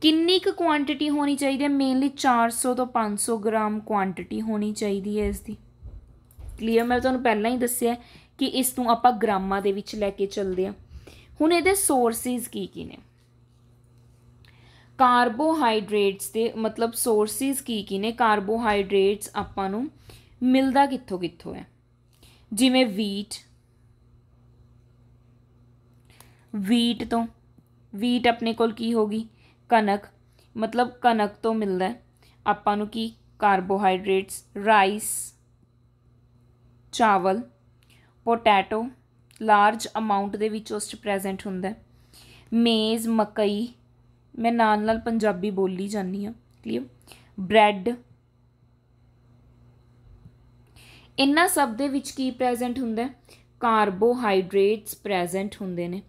ਕਿੰਨੀ ਕੁ ਕੁਆਂਟੀਟੀ ਹੋਣੀ ਚਾਹੀਦੀ ਹੈ ਮੇਨਲੀ 400 ਤੋਂ 500 ਗ੍ਰਾਮ ਕੁਆਂਟੀਟੀ ਹੋਣੀ ਚਾਹੀਦੀ ਹੈ ਇਸ ਦੀ ਕਲੀਅਰ ਮੈਂ ਤੁਹਾਨੂੰ ਪਹਿਲਾਂ ਹੀ ਦੱਸਿਆ ਕਿ ਇਸ ਨੂੰ ਆਪਾਂ ਗ੍ਰਾਮਾਂ ਦੇ ਵਿੱਚ ਲੈ ਕੇ ਚੱਲਦੇ ਹਾਂ ਹੁਣ ਇਹਦੇ ਸੋਰਸਿਸ ਕੀ ਕੀ ਨੇ ਕਾਰਬੋਹਾਈਡਰੇਟਸ ਦੇ ਮਤਲਬ ਸੋਰਸਿਸ ਕੀ ਕੀ ਨੇ ਕਾਰਬੋਹਾਈਡਰੇਟਸ ਆਪਾਂ ਨੂੰ ਮਿਲਦਾ ਕਿੱਥੋਂ ਕਿੱਥੋਂ ਹੈ ਜਿਵੇਂ ਵੀਟ ਵੀਟ ਤੋਂ ਵੀਟ ਆਪਣੇ ਕੋਲ ਕੀ ਹੋਗੀ ਕਣਕ ਮਤਲਬ ਕਣਕ ਤੋਂ ਮਿਲਦਾ ਆਪਾਂ ਨੂੰ ਕੀ ਕਾਰਬੋਹਾਈਡਰੇਟਸ ਰਾਈਸ ਚਾਵਲ ਪੋਟੈਟੋ ਲਾਰਜ ਅਮਾਉਂਟ ਦੇ ਵਿੱਚ ਉਸ 'ਚ ਪ੍ਰੈਜ਼ੈਂਟ ਹੁੰਦਾ ਮੇਜ਼ ਮਕਈ ਮੈਂ ਨਾਲ ਨਾਲ ਪੰਜਾਬੀ ਬੋਲੀ ਜਾਂਦੀ ਆ ਕਲੀਅਰ ਬ੍ਰੈਡ ਇੰਨਾ ਸਭ ਦੇ ਵਿੱਚ ਕੀ ਪ੍ਰੈਜ਼ੈਂਟ ਹੁੰਦਾ ਕਾਰਬੋਹਾਈਡਰੇਟਸ ਪ੍ਰੈਜ਼ੈਂਟ ਹੁੰਦੇ ਨੇ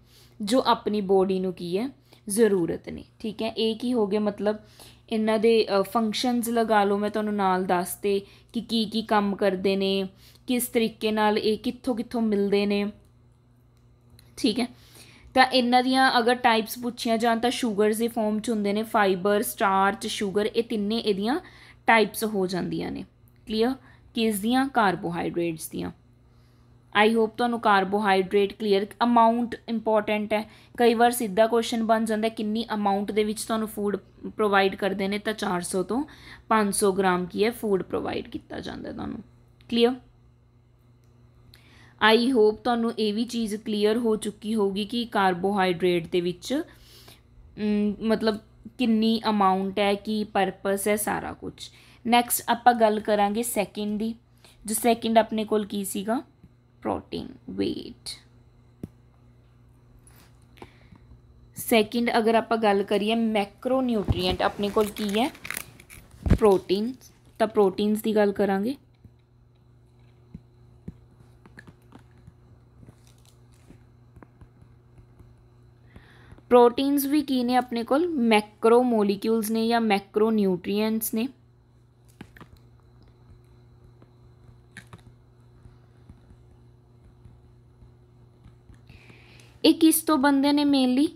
ਜੋ ਆਪਣੀ ਬੋਡੀ ਨੂੰ ਕੀ ਹੈ ਜ਼ਰੂਰਤ ਨਹੀਂ ਠੀਕ ਹੈ ਇਹ ਕੀ ਹੋ ਗਿਆ ਮਤਲਬ ਇਹਨਾਂ ਦੇ ਫੰਕਸ਼ਨਸ ਲਗਾ ਲਓ ਮੈਂ ਤੁਹਾਨੂੰ ਨਾਲ ਦੱਸਤੇ ਕਿ ਕੀ ਕੀ ਕੰਮ ਕਰਦੇ ਨੇ ਕਿਸ ਤਰੀਕੇ ਨਾਲ ਇਹ ਕਿੱਥੋਂ ਕਿੱਥੋਂ ਮਿਲਦੇ ਨੇ ਠੀਕ ਹੈ ਤਾਂ ਇਹਨਾਂ ਦੀਆਂ ਅਗਰ ਟਾਈਪਸ ਪੁੱਛੀਆਂ ਜਾਣ ਤਾਂ 슈ਗਰਸ ਦੇ ਫਾਰਮ ਚ ਹੁੰਦੇ ਨੇ ਫਾਈਬਰ ਸਟਾਰਚ 슈ਗਰ ਇਹ ਤਿੰਨੇ ਇਹਦੀਆਂ ਟਾਈਪਸ ਹੋ ਜਾਂਦੀਆਂ ਨੇ ਕਲੀਅਰ ਕਿਸ ਦੀਆਂ ਕਾਰਬੋਹਾਈਡਰੇਟਸ ਦੀਆਂ ਆਈ ਹੋਪ ਤੁਹਾਨੂੰ ਕਾਰਬੋਹਾਈਡਰੇਟ ਕਲੀਅਰ ਅਮਾਉਂਟ ਇੰਪੋਰਟੈਂਟ ਹੈ ਕਈ ਵਾਰ ਸਿੱਧਾ ਕੁਐਸਚਨ ਬਣ ਜਾਂਦਾ ਕਿੰਨੀ ਅਮਾਉਂਟ ਦੇ ਵਿੱਚ ਤੁਹਾਨੂੰ ਫੂਡ ਪ੍ਰੋਵਾਈਡ ਕਰਦੇ ਨੇ ਤਾਂ 400 ਤੋਂ 500 ਗ੍ਰਾਮ ਕੀ ਹੈ ਫੂਡ ਪ੍ਰੋਵਾਈਡ ਕੀਤਾ ਜਾਂਦਾ ਤੁਹਾਨੂੰ ਕਲੀਅਰ ਆਈ ਹੋਪ ਤੁਹਾਨੂੰ ਇਹ ਵੀ ਚੀਜ਼ ਕਲੀਅਰ ਹੋ ਚੁੱਕੀ ਹੋਊਗੀ ਕਿ ਕਾਰਬੋਹਾਈਡਰੇਟ ਦੇ ਵਿੱਚ ਮਤਲਬ ਕਿੰਨੀ ਅਮਾਉਂਟ ਹੈ ਕੀ ਪਰਪਸ ਹੈ ਸਾਰਾ ਕੁਝ ਨੈਕਸਟ ਆਪਾਂ ਗੱਲ ਕਰਾਂਗੇ ਸੈਕਿੰਡ ਦੀ ਜੋ ਸੈਕਿੰਡ ਆਪਣੇ ਕੋਲ ਕੀ ਸੀਗਾ प्रोटीन वेट सैकेंड अगर आप गल करिए मैक्रो न्यूट्रीएंट अपने को है प्रोटीन तो प्रोटीनस की गल करा प्रोटीनस भी की ने अपने को मैक्रो मोलीक्यूल्स ने या मैक्रो न्यूट्रीएंट्स ने ਇਹ ਕਿਸ ਤੋਂ ਬੰਦੇ ਨੇ ਮੇਨਲੀ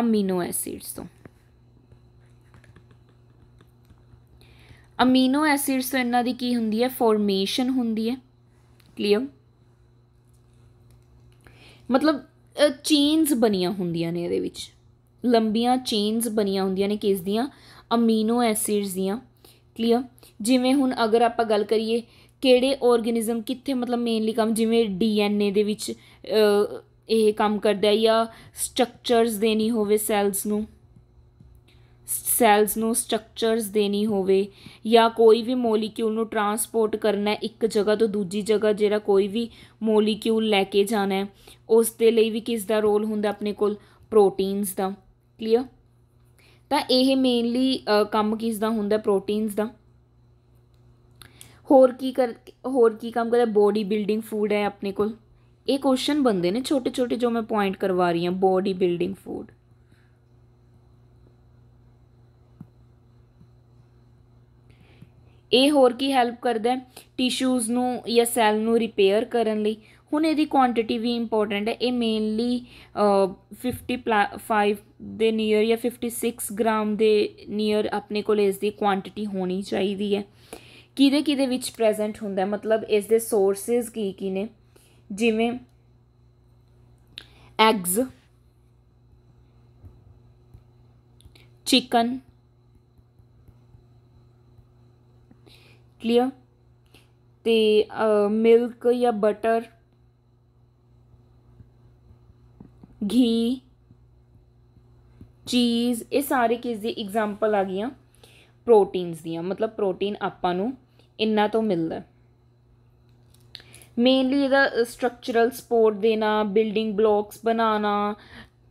ਅਮੀਨੋ ਐਸਿਡਸ ਤੋਂ ਅਮੀਨੋ ਐਸਿਡਸ ਤੋਂ ਇਹਨਾਂ ਦੀ ਕੀ ਹੁੰਦੀ ਹੈ ਫਾਰਮੇਸ਼ਨ ਹੁੰਦੀ ਹੈ ਕਲੀਅਰ ਮਤਲਬ ਚੇਨਸ ਬਣੀਆਂ ਹੁੰਦੀਆਂ ਨੇ ਇਹਦੇ ਵਿੱਚ ਲੰਬੀਆਂ ਚੇਨਸ ਬਣੀਆਂ ਹੁੰਦੀਆਂ ਨੇ ਕਿਸ ਦੀਆਂ ਅਮੀਨੋ ਐਸਿਡਸ ਦੀਆਂ ਕਲੀਅਰ ਜਿਵੇਂ ਹੁਣ ਅਗਰ ਆਪਾਂ ਗੱਲ ਕਰੀਏ ਕਿਹੜੇ ਆਰਗੇਨਿਜ਼ਮ ਕਿੱਥੇ ਮਤਲਬ ਮੇਨਲੀ ਕੰਮ ਜਿਵੇਂ ਡੀਐਨਏ ਦੇ ਵਿੱਚ ਇਹ ਕੰਮ ਕਰਦਾ ਜਾਂ ਸਟਰਕਚਰਸ ਦੇਣੀ ਹੋਵੇ ਸੈਲਸ ਨੂੰ ਸੈਲਸ ਨੂੰ ਸਟਰਕਚਰਸ ਦੇਣੀ ਹੋਵੇ ਜਾਂ ਕੋਈ ਵੀ ਮੋਲੀਕਿਊਲ ਨੂੰ ਟਰਾਂਸਪੋਰਟ ਕਰਨਾ ਇੱਕ ਜਗ੍ਹਾ ਤੋਂ ਦੂਜੀ ਜਗ੍ਹਾ ਜਿਹੜਾ ਕੋਈ ਵੀ ਮੋਲੀਕਿਊਲ ਲੈ ਕੇ ਜਾਣਾ ਹੈ ਉਸ ਦੇ ਲਈ ਵੀ ਕਿਸ ਦਾ ਰੋਲ ਹੁੰਦਾ ਆਪਣੇ ਕੋਲ ਪ੍ਰੋਟੀਨਸ ਦਾ ਕਲੀਅਰ ਤਾਂ ਇਹ ਮੇਨਲੀ ਕੰਮ ਕਿਸ ਦਾ ਹੁੰਦਾ ਪ੍ਰੋਟੀਨਸ ਦਾ ਹੋਰ ਕੀ ਕਰ ਹੋਰ ਕੀ ਕੰਮ ਕਰਦਾ ਬੋਡੀ ਬਿਲਡਿੰਗ ਫੂਡ ਹੈ ਆਪਣੇ ਕੋਲ ਇਹ ਕੁਐਸਚਨ ਬੰਦੇ ਨੇ ਛੋਟੇ ਛੋਟੇ ਜੋ ਮੈਂ ਪੁਆਇੰਟ ਕਰਵਾ ਰਹੀ ਹਾਂ ਬੋਡੀ ਬਿਲਡਿੰਗ ਫੂਡ ਇਹ ਹੋਰ ਕੀ ਹੈਲਪ ਕਰਦਾ ਟਿਸ਼ੂਜ਼ ਨੂੰ ਜਾਂ ਸੈੱਲ ਨੂੰ ਰਿਪੇਅਰ ਕਰਨ ਲਈ ਹੁਣ ਇਹਦੀ ਕੁਆਂਟੀਟੀ ਵੀ ਇੰਪੋਰਟੈਂਟ ਹੈ ਇਹ ਮੇਨਲੀ 55 ਦੇ ਨੀਅਰ ਜਾਂ 56 ਗ੍ਰਾਮ ਦੇ ਨੀਅਰ ਆਪਣੇ ਕੋਲ ਇਸ ਦੀ ਕੁਆਂਟੀਟੀ ਹੋਣੀ ਚਾਹੀਦੀ ਹੈ ਕਿਹਦੇ ਕਿਹਦੇ ਵਿੱਚ ਪ੍ਰੈਜ਼ੈਂਟ ਹੁੰਦਾ ਮਤਲਬ ਇਸ ਦੇ ਸੋਰਸਸ ਕੀ ਕੀ ਨੇ ਜਿਵੇਂ ਐਗਸ ਚਿਕਨ ਕਲੀਅਰ ਤੇ ਮਿਲਕ ਜਾਂ ਬਟਰ ਘੀ ਚੀਜ਼ ਇਹ ਸਾਰੇ ਕਿਸ ਦੀ ਐਗਜ਼ਾਮਪਲ ਆ ਗਈਆਂ ਪ੍ਰੋਟੀਨਸ ਦੀਆਂ ਮਤਲਬ ਪ੍ਰੋਟੀਨ ਆਪਾਂ ਨੂੰ ਇੰਨਾ ਤੋਂ ਮਿਲਦਾ ਮੇਨਲੀ ਇਹਦਾ ਸਟਰਕਚਰਲ ਸਪੋਰਟ ਦੇਣਾ ਬਿਲਡਿੰਗ ਬਲੌਕਸ ਬਣਾਉਣਾ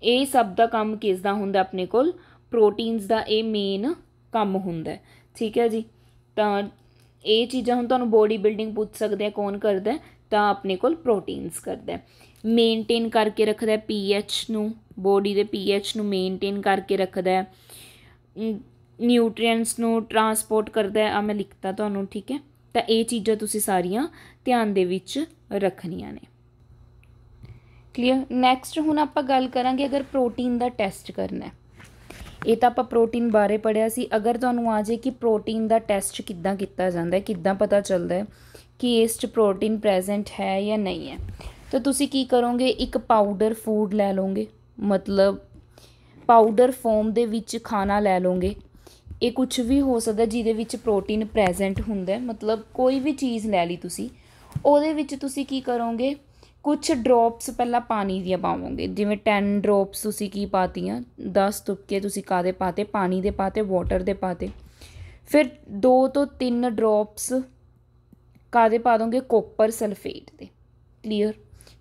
ਇਹ ਸਭ ਦਾ ਕੰਮ ਕਿਸ ਦਾ ਹੁੰਦਾ ਆਪਣੇ ਕੋਲ ਪ੍ਰੋਟੀਨਸ ਦਾ ਇਹ ਮੇਨ ਕੰਮ ਹੁੰਦਾ ਠੀਕ ਹੈ ਜੀ ਤਾਂ ਇਹ ਚੀਜ਼ਾਂ ਹੁਣ ਤੁਹਾਨੂੰ ਬੋਡੀ ਬਿਲਡਿੰਗ ਪੁੱਛ ਸਕਦੇ ਆ ਕੌਣ ਕਰਦਾ ਤਾਂ ਆਪਣੇ ਕੋਲ ਪ੍ਰੋਟੀਨਸ ਕਰਦਾ ਮੇਨਟੇਨ ਕਰਕੇ ਰੱਖਦਾ ਪੀਐਚ ਨੂੰ ਬੋਡੀ ਦੇ ਪੀਐਚ ਨੂੰ ਮੇਨਟੇਨ ਕਰਕੇ ਰੱਖਦਾ ਹੈ ਨਿਊਟ੍ਰੀਐਂਟਸ ਨੂੰ ਟਰਾਂਸਪੋਰਟ ਕਰਦਾ ਆ ਮੈਂ ਲਿਖਤਾ ਤੁਹਾਨੂੰ ਠੀਕ ਹੈ ਤਾਂ ਇਹ ਚੀਜ਼ਾਂ ਤੁਸੀਂ ਸਾਰੀਆਂ ਧਿਆਨ ਦੇ ਵਿੱਚ ਰੱਖਣੀਆਂ ਨੇ ਕਲੀਅਰ ਨੈਕਸਟ ਹੁਣ ਆਪਾਂ ਗੱਲ ਕਰਾਂਗੇ ਅਗਰ ਪ੍ਰੋਟੀਨ ਦਾ ਟੈਸਟ ਕਰਨਾ ਹੈ ਇਹ ਤਾਂ ਆਪਾਂ ਪ੍ਰੋਟੀਨ ਬਾਰੇ ਪੜਿਆ ਸੀ ਅਗਰ ਤੁਹਾਨੂੰ ਆ ਜੇ ਕਿ ਪ੍ਰੋਟੀਨ ਦਾ ਟੈਸਟ ਕਿੱਦਾਂ ਕੀਤਾ ਜਾਂਦਾ ਹੈ ਕਿੱਦਾਂ ਪਤਾ ਚੱਲਦਾ ਹੈ ਕਿ ਇਸ 'ਚ ਪ੍ਰੋਟੀਨ ਪ੍ਰੈਜ਼ੈਂਟ ਹੈ ਜਾਂ ਨਹੀਂ ਹੈ ਤਾਂ ਤੁਸੀਂ ਕੀ ਕਰੋਗੇ ਇੱਕ ਪਾਊਡਰ ਫੂਡ ਲੈ ਲਓਗੇ ਮਤਲਬ ਪਾਊਡਰ ਫਾਰਮ ਦੇ ਵਿੱਚ ਖਾਣਾ ਲੈ ਲਓਗੇ ਇਹ ਕੁਝ ਵੀ ਹੋ ਸਕਦਾ ਜਿਹਦੇ ਵਿੱਚ ਪ੍ਰੋਟੀਨ ਪ੍ਰੈਜ਼ੈਂਟ ਹੁੰਦਾ ਮਤਲਬ ਕੋਈ ਵੀ ਚੀਜ਼ ਲੈ ਲਈ ਤੁਸੀਂ ਉਹਦੇ ਵਿੱਚ ਤੁਸੀਂ ਕੀ ਕਰੋਗੇ ਕੁਝ ਡ੍ਰੌਪਸ ਪਹਿਲਾਂ ਪਾਣੀ ਦੀਆਂ ਪਾਵੋਗੇ ਜਿਵੇਂ 10 ਡ੍ਰੌਪਸ ਤੁਸੀਂ ਕੀ ਪਾਤੀਆਂ 10 ਤੁਪਕੇ ਤੁਸੀਂ ਕਾਦੇ ਪਾਤੇ ਪਾਣੀ ਦੇ ਪਾਤੇ ਵਾਟਰ ਦੇ ਪਾਤੇ ਫਿਰ 2 ਤੋਂ 3 ਡ੍ਰੌਪਸ ਕਾਦੇ ਪਾ ਦੋਗੇ ਕੋਪਰ ਸਲਫੇਟ ਦੇ ਕਲੀਅਰ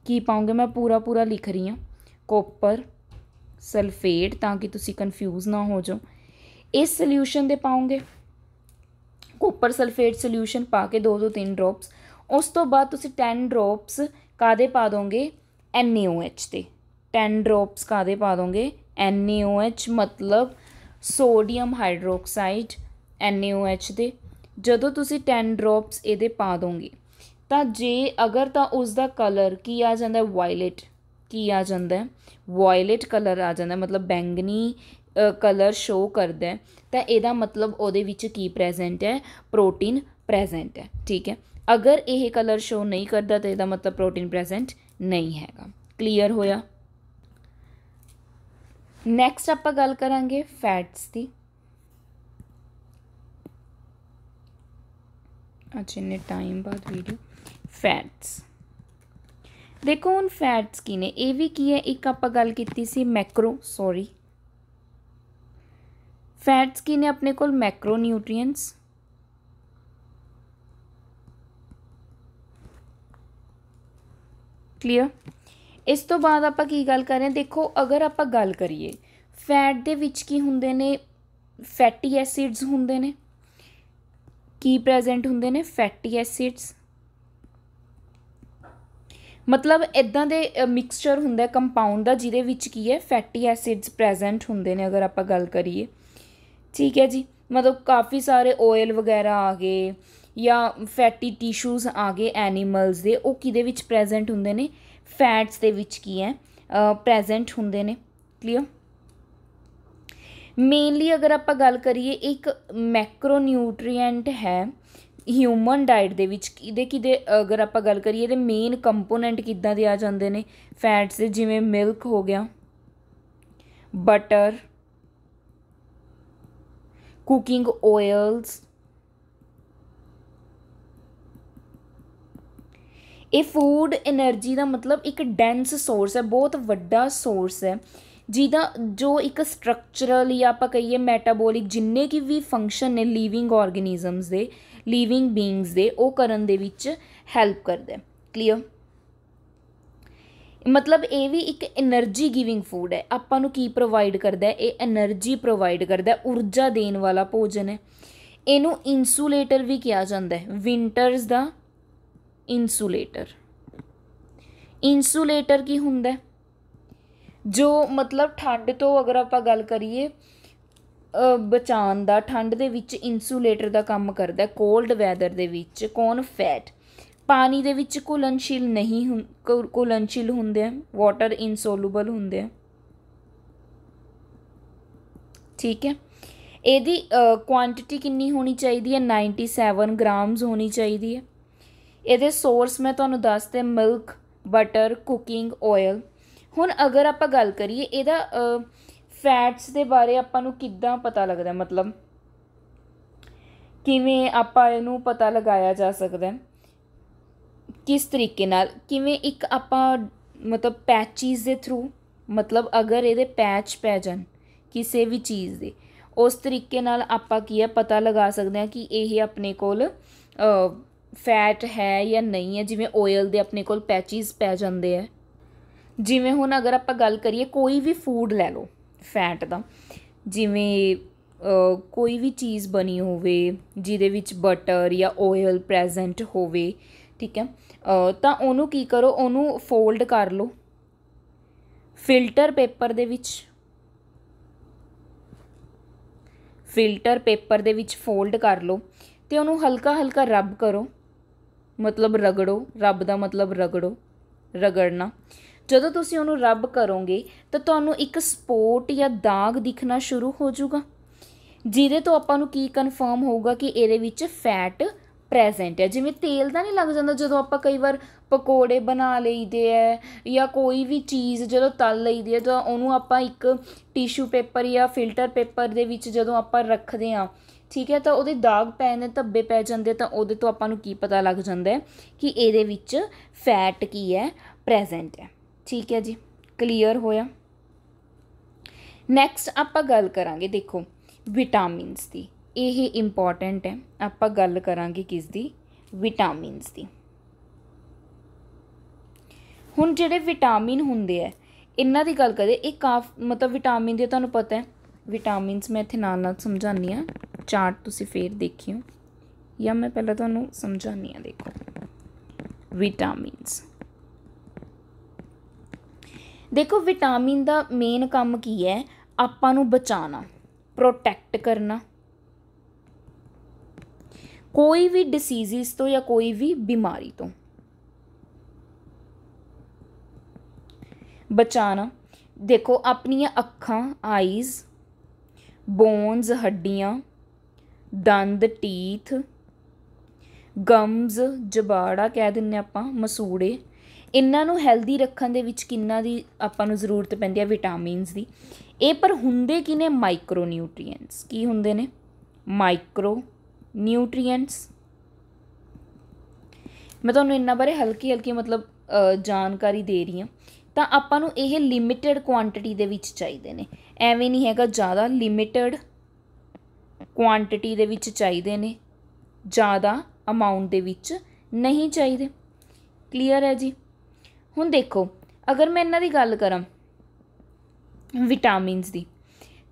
ਕੀ ਪਾਉਂਗੇ ਮੈਂ ਪੂਰਾ ਪੂਰਾ ਲਿਖ ਰਹੀ ਹਾਂ ਕੋਪਰ ਸਲਫੇਟ ਤਾਂ ਕਿ ਤੁਸੀਂ ਕਨਫਿਊਜ਼ ਨਾ ਹੋ ਜਾਓ ਇਸ ਸੋਲੂਸ਼ਨ ਦੇ ਪਾਉਂਗੇ ਕੋਪਰ ਸਲਫੇਟ ਸੋਲੂਸ਼ਨ ਪਾ ਕੇ 2 ਤੋਂ 3 ਡ੍ਰੌਪਸ ਉਸ ਤੋਂ ਬਾਅਦ ਤੁਸੀਂ 10 ਡ੍ਰੌਪਸ ਕਾਦੇ ਪਾ ਦੋਗੇ NaOH ਤੇ 10 ਡ੍ਰੌਪਸ ਕਾਦੇ ਪਾ ਦੋਗੇ NaOH ਮਤਲਬ ਸੋਡੀਅਮ ਹਾਈਡਰੋਕਸਾਈਡ NaOH ਦੇ ਜਦੋਂ ਤੁਸੀਂ 10 ਡ੍ਰੌਪਸ ਇਹਦੇ ਪਾ ਦੋਗੇ ਤਾਂ ਜੇ ਅਗਰ ਤਾਂ ਉਸ ਦਾ ਕਲਰ ਕੀ ਆ ਜਾਂਦਾ ਵਾਇਲਟ ਕੀ ਆ ਜਾਂਦਾ ਵਾਇਲਟ ਕਲਰ ਆ ਜਾਂਦਾ ਮਤਲਬ ਬੈਂਗਣੀ ਕਲਰ ਸ਼ੋ ਕਰਦਾ ਤਾਂ ਇਹਦਾ ਮਤਲਬ ਉਹਦੇ ਵਿੱਚ ਕੀ ਪ੍ਰੈਜ਼ੈਂਟ ਹੈ ਪ੍ਰੋਟੀਨ ਪ੍ਰੈਜ਼ੈਂਟ ਹੈ ਠੀਕ ਹੈ ਅਗਰ ਇਹ ਕਲਰ ਸ਼ੋ ਨਹੀਂ ਕਰਦਾ ਤਾਂ ਇਹਦਾ ਮਤਲਬ ਪ੍ਰੋਟੀਨ ਪ੍ਰੈਜ਼ੈਂਟ ਨਹੀਂ ਹੈਗਾ ਕਲੀਅਰ ਹੋਇਆ ਨੈਕਸਟ ਆਪਾਂ ਗੱਲ ਕਰਾਂਗੇ ਫੈਟਸ ਦੀ ਅੱਛੇ ਨੇ ਟਾਈਮ ਬਾਅਦ ਵੀਡੀਓ ਫੈਟਸ ਦੇਖੋ ਹੁਣ ਫੈਟਸ ਕੀ ਨੇ ਇਹ ਵੀ ਕੀ ਹੈ ਇੱਕ ਆਪਾਂ ਗੱਲ ਕੀਤੀ ਸੀ ਮੈਕਰੋ ਸੌਰੀ ਫੈਟਸ ਕੀ ਨੇ ਆਪਣੇ ਕੋਲ ਮੈਕਰੋ ਨਿਊਟ੍ਰੀਐਂਟਸ ਕਲੀਅਰ ਇਸ ਤੋਂ ਬਾਅਦ ਆਪਾਂ ਕੀ ਗੱਲ ਕਰ ਰਹੇ ਹਾਂ ਦੇਖੋ ਅਗਰ ਆਪਾਂ ਗੱਲ ਕਰੀਏ ਫੈਟ ਦੇ ਵਿੱਚ ਕੀ ਹੁੰਦੇ ਨੇ ਫੈਟੀ ਐਸਿਡਸ ਹੁੰਦੇ ਨੇ ਕੀ ਪ੍ਰੈਜ਼ੈਂਟ ਹੁੰਦੇ ਨੇ ਫੈਟੀ ਐਸਿਡਸ ਮਤਲਬ ਇਦਾਂ ਦੇ ਮਿਕਸਚਰ ਹੁੰਦਾ ਕੰਪਾਊਂਡ ਦਾ ਜਿਹਦੇ ਵਿੱਚ ਕੀ ਹੈ ਫੈਟੀ ਐਸਿਡਸ ਪ੍ਰੈਜ਼ੈਂਟ ਹੁੰਦੇ ਨੇ ਅਗਰ ਆਪਾਂ ਗੱਲ ਕਰੀਏ ਠੀਕ ਹੈ ਜੀ ਮਤਲਬ ਕਾਫੀ ਸਾਰੇ ਆਇਲ ਵਗੈਰਾ ਆ ਗਏ ਜਾਂ ਫੈਟੀ ਟਿਸ਼ੂਸ ਆ ਗਏ ਐਨੀਮਲਸ ਦੇ ਉਹ ਕਿਦੇ ਵਿੱਚ ਪ੍ਰੈਜ਼ੈਂਟ ਹੁੰਦੇ ਨੇ ਫੈਟਸ ਦੇ ਵਿੱਚ ਕੀ ਹੈ ਪ੍ਰੈਜ਼ੈਂਟ ਹੁੰਦੇ ਨੇ ਕਲੀਅਰ ਮੇਨਲੀ ਅਗਰ ਆਪਾਂ ਗੱਲ ਕਰੀਏ ਇੱਕ ਮੈਕਰੋ ਨਿਊਟ੍ਰੀਐਂਟ ਹੈ ਹਿਊਮਨ ਡਾਈਟ ਦੇ ਵਿੱਚ ਕਿਦੇ ਕਿਦੇ ਅਗਰ ਆਪਾਂ ਗੱਲ ਕਰੀਏ ਤੇ ਮੇਨ ਕੰਪੋਨੈਂਟ ਕਿੱਦਾਂ ਦੇ ਆ ਜਾਂਦੇ ਨੇ ਫੈਟਸ ਦੇ ਜਿਵੇਂ ਮਿਲਕ ਹੋ ਗਿਆ ਬਟਰ cooking oils. ਇਹ ਫੂਡ એનર્ਜੀ ਦਾ ਮਤਲਬ ਇੱਕ ਡੈਂਸ ਸੋਰਸ ਹੈ ਬਹੁਤ ਵੱਡਾ ਸੋਰਸ ਹੈ ਜਿਹਦਾ ਜੋ ਇੱਕ ਸਟਰਕਚਰਲ ਜਾਂ ਆਪਾਂ ਕਹੀਏ ਮੈਟਾਬੋਲਿਕ ਜਿੰਨੇ ਕੀ ਵੀ ਫੰਕਸ਼ਨ ਨੇ ਲਿਵਿੰਗ ਆਰਗੇਨਿਜ਼ਮਸ ਦੇ ਲਿਵਿੰਗ ਬੀਇੰਗਸ ਦੇ ਉਹ ਕਰਨ ਦੇ ਵਿੱਚ ਹੈਲਪ ਕਰਦਾ ਹੈ ਕਲੀਅਰ ਮਤਲਬ ਇਹ ਵੀ ਇੱਕ એનર્ਜੀ ਗਿਵਿੰਗ ਫੂਡ ਹੈ ਆਪਾਂ ਨੂੰ ਕੀ ਪ੍ਰੋਵਾਈਡ ਕਰਦਾ ਹੈ ਇਹ એનર્ਜੀ ਪ੍ਰੋਵਾਈਡ ਕਰਦਾ ਹੈ ਊਰਜਾ ਦੇਣ ਵਾਲਾ ਭੋਜਨ ਹੈ ਇਹਨੂੰ ਇਨਸੂਲੇਟਰ ਵੀ ਕਿਹਾ ਜਾਂਦਾ ਹੈ ਵਿੰਟਰਸ ਦਾ ਇਨਸੂਲੇਟਰ ਇਨਸੂਲੇਟਰ ਕੀ ਹੁੰਦਾ ਜੋ ਮਤਲਬ ਠੰਡ ਤੋਂ ਅਗਰ ਆਪਾਂ ਗੱਲ ਕਰੀਏ ਬਚਾਉਣ ਦਾ ਠੰਡ ਦੇ ਵਿੱਚ ਇਨਸੂਲੇਟਰ ਦਾ ਕੰਮ ਕਰਦਾ ਹੈ ਕੋਲਡ ਵੈਦਰ ਦੇ ਵਿੱਚ ਕੌਨ ਫੈਟ ਪਾਣੀ ਦੇ ਵਿੱਚ ਘੁਲਨਸ਼ੀਲ ਨਹੀਂ ਘੁਲਨਸ਼ੀਲ ਹੁੰਦੇ ਆ ਵਾਟਰ ਇਨਸੋਲੂਬਲ ਹੁੰਦੇ ਆ ਠੀਕ ਹੈ ਇਹਦੀ ਕੁਆਂਟੀਟੀ ਕਿੰਨੀ ਹੋਣੀ ਚਾਹੀਦੀ ਹੈ 97 ਗ੍ਰਾਮਸ ਹੋਣੀ ਚਾਹੀਦੀ ਹੈ ਇਹਦੇ ਸੋਰਸ ਮੈਂ ਤੁਹਾਨੂੰ ਦੱਸਦੇ ਮਿਲਕ ਬਟਰ ਕੁਕਿੰਗ ਆਇਲ ਹੁਣ ਅਗਰ ਆਪਾਂ ਗੱਲ ਕਰੀਏ ਇਹਦਾ ਫੈਟਸ ਦੇ ਬਾਰੇ ਆਪਾਂ ਨੂੰ ਕਿੱਦਾਂ ਪਤਾ ਲੱਗਦਾ ਮਤਲਬ ਕਿਵੇਂ ਆਪਾਂ ਇਹਨੂੰ ਪਤਾ ਲਗਾਇਆ ਜਾ ਸਕਦਾ ਹੈ ਕਿਸ ਤਰੀਕੇ ਨਾਲ ਕਿਵੇਂ ਇੱਕ ਆਪਾਂ ਮਤਲਬ ਪੈਚਿਸ ਦੇ ਥਰੂ ਮਤਲਬ ਅਗਰ ਇਹਦੇ ਪੈਚ ਪੈ ਜਾਣ ਕਿਸੇ ਵੀ ਚੀਜ਼ ਦੇ ਉਸ ਤਰੀਕੇ ਨਾਲ ਆਪਾਂ ਕੀ ਹੈ ਪਤਾ ਲਗਾ ਸਕਦੇ ਹਾਂ ਕਿ ਇਹ ਆਪਣੇ ਕੋਲ ਫੈਟ ਹੈ ਜਾਂ ਨਹੀਂ ਹੈ ਜਿਵੇਂ ਆਇਲ ਦੇ ਆਪਣੇ ਕੋਲ ਪੈਚਿਸ ਪੈ ਜਾਂਦੇ ਆ ਜਿਵੇਂ ਹੁਣ ਅਗਰ ਆਪਾਂ ਗੱਲ ਕਰੀਏ ਕੋਈ ਵੀ ਫੂਡ ਲੈ ਲਓ ਫੈਟ ਦਾ ਜਿਵੇਂ ਕੋਈ ਵੀ ਚੀਜ਼ ਬਣੀ ਹੋਵੇ ਜਿਹਦੇ ਵਿੱਚ ਬਟਰ ਜਾਂ ਆਇਲ ਪ੍ਰੈਜ਼ੈਂਟ ਹੋਵੇ ਠੀਕ ਹੈ ਤਾਂ ਉਹਨੂੰ ਕੀ ਕਰੋ ਉਹਨੂੰ ਫੋਲਡ ਕਰ ਲਓ ਫਿਲਟਰ ਪੇਪਰ ਦੇ ਵਿੱਚ ਫਿਲਟਰ ਪੇਪਰ ਦੇ ਵਿੱਚ ਫੋਲਡ ਕਰ ਲਓ ਤੇ ਉਹਨੂੰ ਹਲਕਾ ਹਲਕਾ ਰੱਬ ਕਰੋ ਮਤਲਬ ਰਗੜੋ ਰੱਬ ਦਾ ਮਤਲਬ ਰਗੜੋ ਰਗੜਨਾ ਜਦੋਂ ਤੁਸੀਂ ਉਹਨੂੰ ਰੱਬ ਕਰੋਗੇ ਤਾਂ ਤੁਹਾਨੂੰ ਇੱਕ ਸਪੋਟ ਜਾਂ ਦਾਗ ਦਿਖਣਾ ਸ਼ੁਰੂ ਹੋ ਜਾਊਗਾ ਜਿਹਦੇ ਤੋਂ ਆਪਾਂ ਨੂੰ ਕੀ ਕਨਫਰਮ ਹੋਊਗਾ ਕਿ ਇਹਦੇ ਵਿੱਚ ਫੈਟ ਪ੍ਰੈਜ਼ੈਂਟ ਹੈ ਜਿਵੇਂ ਤੇਲ ਦਾ ਨਹੀਂ ਲੱਗ ਜਾਂਦਾ ਜਦੋਂ ਆਪਾਂ ਕਈ ਵਾਰ ਪਕੌੜੇ ਬਣਾ ਲਈਦੇ ਐ ਜਾਂ ਕੋਈ ਵੀ ਚੀਜ਼ ਜਦੋਂ ਤਲ ਲਈਦੀ ਹੈ ਤਾਂ ਉਹਨੂੰ ਆਪਾਂ ਇੱਕ ਟਿਸ਼ੂ ਪੇਪਰ ਜਾਂ ਫਿਲਟਰ ਪੇਪਰ ਦੇ ਵਿੱਚ ਜਦੋਂ ਆਪਾਂ ਰੱਖਦੇ ਆ ਠੀਕ ਹੈ ਤਾਂ ਉਹਦੇ ਦਾਗ ਪੈ ਧੱਬੇ ਪੈ ਜਾਂਦੇ ਤਾਂ ਉਹਦੇ ਤੋਂ ਆਪਾਂ ਨੂੰ ਕੀ ਪਤਾ ਲੱਗ ਜਾਂਦਾ ਕਿ ਇਹਦੇ ਵਿੱਚ ਫੈਟ ਕੀ ਹੈ ਪ੍ਰੈਜ਼ੈਂਟ ਹੈ ਠੀਕ ਹੈ ਜੀ ਕਲੀਅਰ ਹੋਇਆ ਨੈਕਸਟ ਆਪਾਂ ਗੱਲ ਕਰਾਂਗੇ ਦੇਖੋ ਵਿਟਾਮਿਨਸ ਦੀ ਇਹ ਇੰਪੋਰਟੈਂਟ ਹੈ ਆਪਾਂ ਗੱਲ ਕਰਾਂਗੇ ਕਿਸ ਦੀ ਵਿਟਾਮਿਨਸ ਦੀ ਹੁਣ ਜਿਹੜੇ ਵਿਟਾਮਿਨ ਹੁੰਦੇ ਆ ਇਹਨਾਂ ਦੀ ਗੱਲ ਕਰਦੇ ਇਹ ਕਾਫ ਮਤਲਬ ਵਿਟਾਮਿਨ ਦੇ ਤੁਹਾਨੂੰ ਪਤਾ ਹੈ ਵਿਟਾਮਿਨਸ ਮੈਂ ਇੱਥੇ ਨਾਲ ਨਾਲ ਸਮਝਾਨੀ ਆ ਚਾਰਟ ਤੁਸੀਂ ਫੇਰ ਦੇਖਿਓ ਜਾਂ ਮੈਂ ਪਹਿਲਾਂ ਤੁਹਾਨੂੰ ਸਮਝਾਨੀ ਆ ਦੇਖੋ ਵਿਟਾਮਿਨਸ ਦੇਖੋ ਵਿਟਾਮਿਨ ਦਾ ਮੇਨ ਕੰਮ ਕੀ ਹੈ ਆਪਾਂ ਨੂੰ ਬਚਾਉਣਾ ਪ੍ਰੋਟੈਕਟ ਕਰਨਾ ਕੋਈ ਵੀ ਡਿਸੀਜ਼ਸ ਤੋਂ ਜਾਂ ਕੋਈ ਵੀ ਬਿਮਾਰੀ ਤੋਂ ਬਚਾਣਾ ਦੇਖੋ ਆਪਣੀਆਂ ਅੱਖਾਂ ਆਈਜ਼ ਬੋਨਸ ਹੱਡੀਆਂ ਦੰਦ ਟੀਥ ਗਮਸ ਜਬਾੜਾ ਕਹਿ ਦਿੰਨੇ ਆਪਾਂ ਮਸੂੜੇ ਇਹਨਾਂ ਨੂੰ ਹੈਲਦੀ ਰੱਖਣ ਦੇ ਵਿੱਚ ਕਿੰਨਾ ਦੀ ਆਪਾਂ ਨੂੰ ਜ਼ਰੂਰਤ ਪੈਂਦੀ ਹੈ ਵਿਟਾਮਿਨਸ ਦੀ ਇਹ ਪਰ ਹੁੰਦੇ ਕਿਨੇ ਮਾਈਕਰੋ ਨਿਊਟ੍ਰੀਐਂਟਸ ਕੀ ਹੁੰਦੇ ਨੇ ਮਾਈਕਰੋ ਨਿਊਟ੍ਰੀਐਂਟਸ ਮੈਂ ਤੁਹਾਨੂੰ ਇੰਨਾ ਬਾਰੇ ਹਲਕੀ ਹਲਕੀ ਮਤਲਬ ਜਾਣਕਾਰੀ ਦੇ ਰਹੀ ਹਾਂ ਤਾਂ ਆਪਾਂ ਨੂੰ ਇਹ ਲਿਮਿਟਿਡ ਕੁਆਂਟੀਟੀ ਦੇ ਵਿੱਚ ਚਾਹੀਦੇ ਨੇ ਐਵੇਂ ਨਹੀਂ ਹੈਗਾ ਜ਼ਿਆਦਾ ਲਿਮਿਟਿਡ ਕੁਆਂਟੀਟੀ ਦੇ ਵਿੱਚ ਚਾਹੀਦੇ ਨੇ ਜ਼ਿਆਦਾ ਅਮਾਉਂਟ ਦੇ ਵਿੱਚ ਨਹੀਂ ਚਾਹੀਦੇ ਕਲੀਅਰ ਹੈ ਜੀ ਹੁਣ ਦੇਖੋ ਅਗਰ ਮੈਂ ਇਹਨਾਂ ਦੀ ਗੱਲ ਕਰਾਂ ਵਿਟਾਮਿਨਸ ਦੀ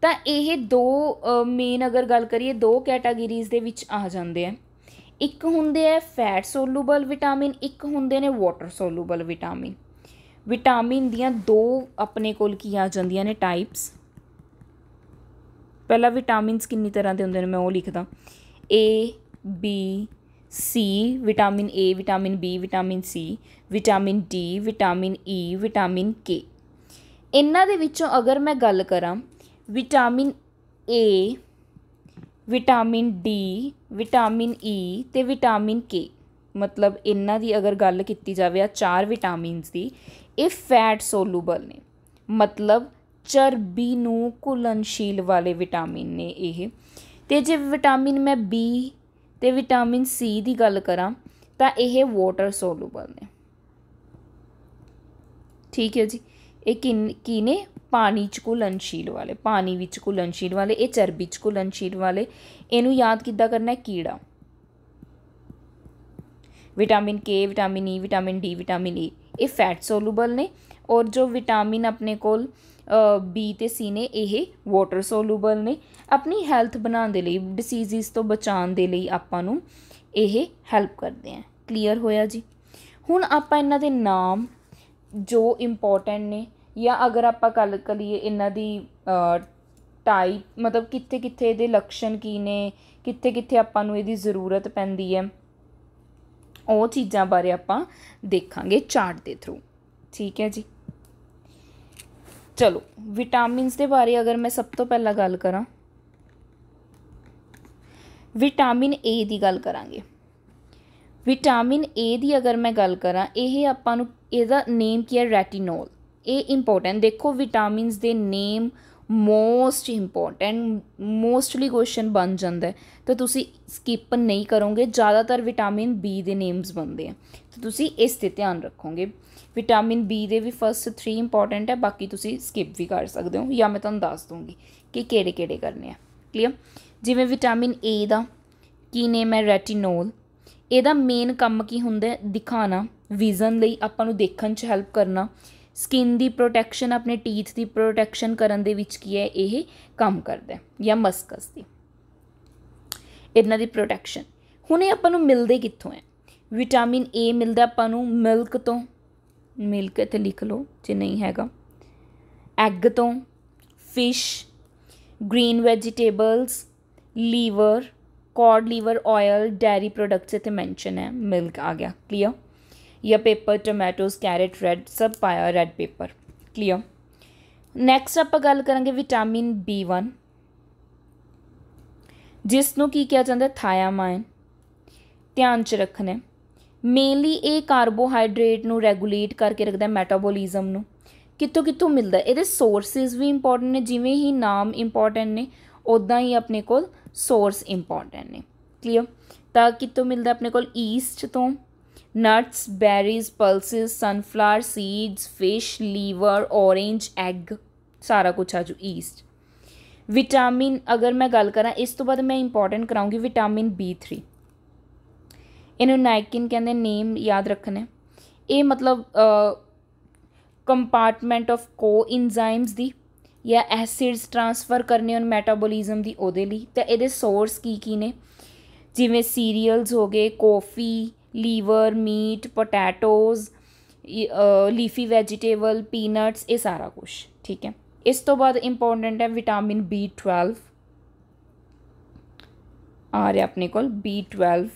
ਤਾਂ ਇਹ ਦੋ ਮੇਨ ਅਗਰ ਗੱਲ ਕਰੀਏ ਦੋ ਕੈਟਾਗਰੀਜ਼ ਦੇ ਵਿੱਚ ਆ ਜਾਂਦੇ ਆ ਇੱਕ ਹੁੰਦੇ ਆ ਫੈਟ ਸੋਲੂਬਲ ਵਿਟਾਮਿਨ ਇੱਕ ਹੁੰਦੇ ਨੇ ਵਾਟਰ ਸੋਲੂਬਲ ਵਿਟਾਮਿਨ ਵਿਟਾਮਿਨ ਦੀਆਂ ਦੋ ਆਪਣੇ ਕੋਲ ਕੀ ਆ ਜਾਂਦੀਆਂ ਨੇ ਟਾਈਪਸ ਪਹਿਲਾ ਵਿਟਾਮਿਨਸ ਕਿੰਨੀ ਤਰ੍ਹਾਂ ਦੇ ਹੁੰਦੇ ਨੇ ਮੈਂ ਉਹ ਲਿਖਦਾ A B C vitamin A vitamin B vitamin C vitamin D vitamin E vitamin K ਇਹਨਾਂ ਦੇ ਵਿੱਚੋਂ ਅਗਰ ਮੈਂ ਗੱਲ ਕਰਾਂ vitamin A vitamin D vitamin E e ਤੇ ਵਿਟਾਮਿਨ ਕੇ ਮਤਲਬ ਇਹਨਾਂ ਦੀ ਅਗਰ ਗੱਲ ਕੀਤੀ ਜਾਵੇ ਆ ਚਾਰ ਵਿਟਾਮਿਨਸ ਦੀ ਇਹ ਫੈਟ ਸੋਲੂਬਲ ਨੇ ਮਤਲਬ ਚਰਬੀ ਨੂੰ ਘੁਲਨਸ਼ੀਲ ਵਾਲੇ ਵਿਟਾਮਿਨ ਨੇ ਇਹ ਤੇ ਜੇ ਵਿਟਾਮਿਨ ਮੈਂ ਬੀ ਤੇ ਵਿਟਾਮਿਨ ਸੀ ਦੀ ਗੱਲ ਕਰਾਂ ਤਾਂ ਇਹ ਵਾਟਰ ਸੋਲੂਬਲ ਨੇ ਠੀਕ ਹੈ ਜੀ ਇਹ ਕੀ ਨੇ ਪਾਣੀ 'ਚ ਘੁਲਨਸ਼ੀਲ ਵਾਲੇ ਪਾਣੀ ਵਿੱਚ ਘੁਲਨਸ਼ੀਲ ਵਾਲੇ ਇਹ ਚਰਬੀ 'ਚ ਘੁਲਨਸ਼ੀਲ ਵਾਲੇ ਇਹਨੂੰ ਯਾਦ ਕਿੱਦਾਂ ਕਰਨਾ ਹੈ ਕੀੜਾ vitamin K vitamin E e, vitamin D vitamin E e, ਇਹ ਫੈਟ ਸੋਲੂਬਲ ਨੇ ਔਰ ਜੋ ਵਿਟਾਮਿਨ ਆਪਣੇ ਕੋਲ ਬੀ ਤੇ ਸੀ ਨੇ ਇਹ ਵਾਟਰ ਸੋਲੂਬਲ ਨੇ ਆਪਣੀ ਹੈਲਥ ਬਣਾਉਣ ਦੇ ਲਈ ਡਿਸੀਜ਼ਸ ਤੋਂ ਬਚਾਉਣ ਦੇ ਲਈ ਆਪਾਂ ਨੂੰ ਇਹ ਹੈਲਪ ਕਰਦੇ ਆ ਕਲੀਅਰ ਹੋਇਆ ਜੀ ਹੁਣ ਆਪਾਂ ਇਹਨਾਂ ਦੇ ਨਾਮ ਜੋ ਇੰਪੋਰਟੈਂਟ ਨੇ ਜਾਂ ਅਗਰ ਆਪਾਂ ਗੱਲ ਕਰੀਏ ਇਹਨਾਂ ਦੀ ਟਾਈਪ ਮਤਲਬ ਕਿੱਥੇ ਕਿੱਥੇ ਇਹਦੇ ਲੱਛਣ ਕੀ ਨੇ ਕਿੱਥੇ ਕਿੱਥੇ ਆਪਾਂ ਨੂੰ ਇਹਦੀ ਜ਼ਰੂਰਤ ਪੈਂਦੀ ਹੈ ਉਹ ਚੀਜ਼ਾਂ ਬਾਰੇ ਆਪਾਂ ਦੇਖਾਂਗੇ ਚਾਰਟ ਦੇ ਥਰੂ ਠੀਕ ਹੈ ਜੀ ਚਲੋ ਵਿਟਾਮਿਨਸ ਦੇ ਬਾਰੇ ਅਗਰ ਮੈਂ ਸਭ ਤੋਂ ਪਹਿਲਾਂ ਗੱਲ ਕਰਾਂ ਵਿਟਾਮਿਨ A ਦੀ ਗੱਲ ਕਰਾਂਗੇ ਵਿਟਾਮਿਨ A ਦੀ ਅਗਰ ਮੈਂ ਗੱਲ ਕਰਾਂ ਇਹ ਆਪਾਂ ਨੂੰ ਇਹਦਾ ਨੇਮ ਕੀ ਹੈ ਰੈਟੀਨੋਲ ਇਹ ਇੰਪੋਰਟੈਂਟ ਦੇਖੋ ਵਿਟਾਮਿਨਸ ਦੇ name most important mostly question ਬਣ ਜਾਂਦਾ ਤਾਂ ਤੁਸੀਂ ਸਕਿਪ ਨਹੀਂ ਕਰੋਗੇ ਜ਼ਿਆਦਾਤਰ ਵਿਟਾਮਿਨ ਬੀ ਦੇ ਨੇਮਸ ਬਣਦੇ ਆ ਤਾਂ ਤੁਸੀਂ ਇਸ ਤੇ ਧਿਆਨ ਰੱਖੋਗੇ ਵਿਟਾਮਿਨ ਬੀ ਦੇ ਵੀ ਫਸਟ 3 ਇੰਪੋਰਟੈਂਟ ਹੈ ਬਾਕੀ ਤੁਸੀਂ ਸਕਿਪ ਵੀ ਕਰ ਸਕਦੇ ਹੋ ਜਾਂ ਮੈਂ ਤੁਹਾਨੂੰ ਦੱਸ ਦੂੰਗੀ ਕਿ ਕਿਹੜੇ ਕਿਹੜੇ ਕਰਨੇ ਆ ਕਲੀਅਰ ਜਿਵੇਂ ਵਿਟਾਮਿਨ ਏ ਦਾ ਕੀ ਨੇਮ ਹੈ ਰੈਟੀਨੋਲ ਇਹਦਾ ਮੇਨ ਕੰਮ ਕੀ ਹੁੰਦਾ ਦਿਖਾਣਾ ਵਿਜ਼ਨ ਲਈ ਆਪਾਂ ਨੂੰ ਦੇਖਣ 'ਚ ਹੈਲਪ ਕਰਨਾ ਸਕਿਨ ਦੀ ਪ੍ਰੋਟੈਕਸ਼ਨ ਆਪਣੇ ਟੀਥ ਦੀ ਪ੍ਰੋਟੈਕਸ਼ਨ ਕਰਨ ਦੇ ਵਿੱਚ ਕੀ ਹੈ ਇਹ ਕੰਮ ਕਰਦਾ ਹੈ ਜਾਂ ਮਸਕਸ ਦੀ ਇਹਨਾਂ ਦੀ ਪ੍ਰੋਟੈਕਸ਼ਨ ਹੁਣ ਇਹ ਆਪਾਂ ਨੂੰ ਮਿਲਦੇ ਕਿੱਥੋਂ ਹੈ ਵਿਟਾਮਿਨ ਏ ਮਿਲਦਾ ਆਪਾਂ ਨੂੰ ਮਿਲਕ ਤੋਂ ਮਿਲਕ ਤੇ ਲਿਖ ਲਓ ਜੇ ਨਹੀਂ ਹੈਗਾ ਐਗ ਤੋਂ fish green vegetables liver cod liver oil dairy products ਇਥੇ ਮੈਂਸ਼ਨ ਹੈ ਮਿਲਕ ਆ ਗਿਆ ਕਲੀਅਰ या ਪੇਪਰ ਟੋਮੈਟੋਸ ਕੈਰਟ ਰੈਡ ਸਭ ਪਾਇਆ ਰੈਡ ਪੇਪਰ ਕਲੀਅਰ ਨੈਕਸਟ ਆਪਾਂ ਗੱਲ ਕਰਾਂਗੇ ਵਿਟਾਮਿਨ B1 ਜਿਸ ਨੂੰ ਕੀ ਕਿਹਾ ਜਾਂਦਾ ਥਾਇਆਮਾਈਨ ਧਿਆਨ ਚ ਰੱਖਣਾ ਮੇਨਲੀ ਇਹ ਕਾਰਬੋਹਾਈਡਰੇਟ ਨੂੰ ਰੈਗੂਲੇਟ ਕਰਕੇ ਰੱਖਦਾ ਹੈ ਮੈਟਾਬੋਲਿਜ਼ਮ ਨੂੰ ਕਿੱਥੋਂ ਕਿੱਥੋਂ ਮਿਲਦਾ ਇਹਦੇ ਸੋਰਸਸ ਵੀ ਇੰਪੋਰਟੈਂਟ ਨੇ ਜਿਵੇਂ ਹੀ ਨਾਮ ਇੰਪੋਰਟੈਂਟ ਨੇ ਉਦਾਂ ਹੀ ਆਪਣੇ ਕੋਲ ਸੋਰਸ ਇੰਪੋਰਟੈਂਟ ਨੇ ਕਲੀਅਰ ਤਾਂ ਕਿੱਥੋਂ ਮਿਲਦਾ ਆਪਣੇ ਕੋਲ ਈਸਟ ਤੋਂ nuts, berries, pulses, sunflower seeds, fish, liver, orange, egg ਸਾਰਾ ਕੁਝ ਆ ਜੂ ਈਸਟ ਵਿਟਾਮਿਨ ਅਗਰ ਮੈਂ ਗੱਲ ਕਰਾਂ ਇਸ ਤੋਂ ਬਾਅਦ ਮੈਂ ਇੰਪੋਰਟੈਂਟ ਕਰਾਉਂਗੀ ਵਿਟਾਮਿਨ B3 ਇਹਨੂੰ ਨਾਈਕਿਨ ਕਹਿੰਦੇ ਨੇਮ ਯਾਦ ਰੱਖਣਾ ਇਹ ਮਤਲਬ ਕੰਪਾਰਟਮੈਂਟ ਆਫ ਕੋ ਇਨਜ਼ਾਈਮਸ ਦੀ ਜਾਂ ਐਸਿਡਸ ਟਰਾਂਸਫਰ ਕਰਨੇ ਔਨ ਮੈਟਾਬੋਲਿਜ਼ਮ ਦੀ ਉਹਦੇ ਲਈ ਤਾਂ ਇਹਦੇ ਸੋਰਸ ਕੀ ਕੀ ਨੇ ਜਿਵੇਂ ਸੀਰੀਅਲਸ ਹੋ ਗਏ ਕਾਫੀ liver meat potatoes leafy vegetable peanuts ये सारा कुछ ठीक है इस तो बाद इंपॉर्टेंट है विटामिन बी ट्वेल्व आ रहा अपने को B twelve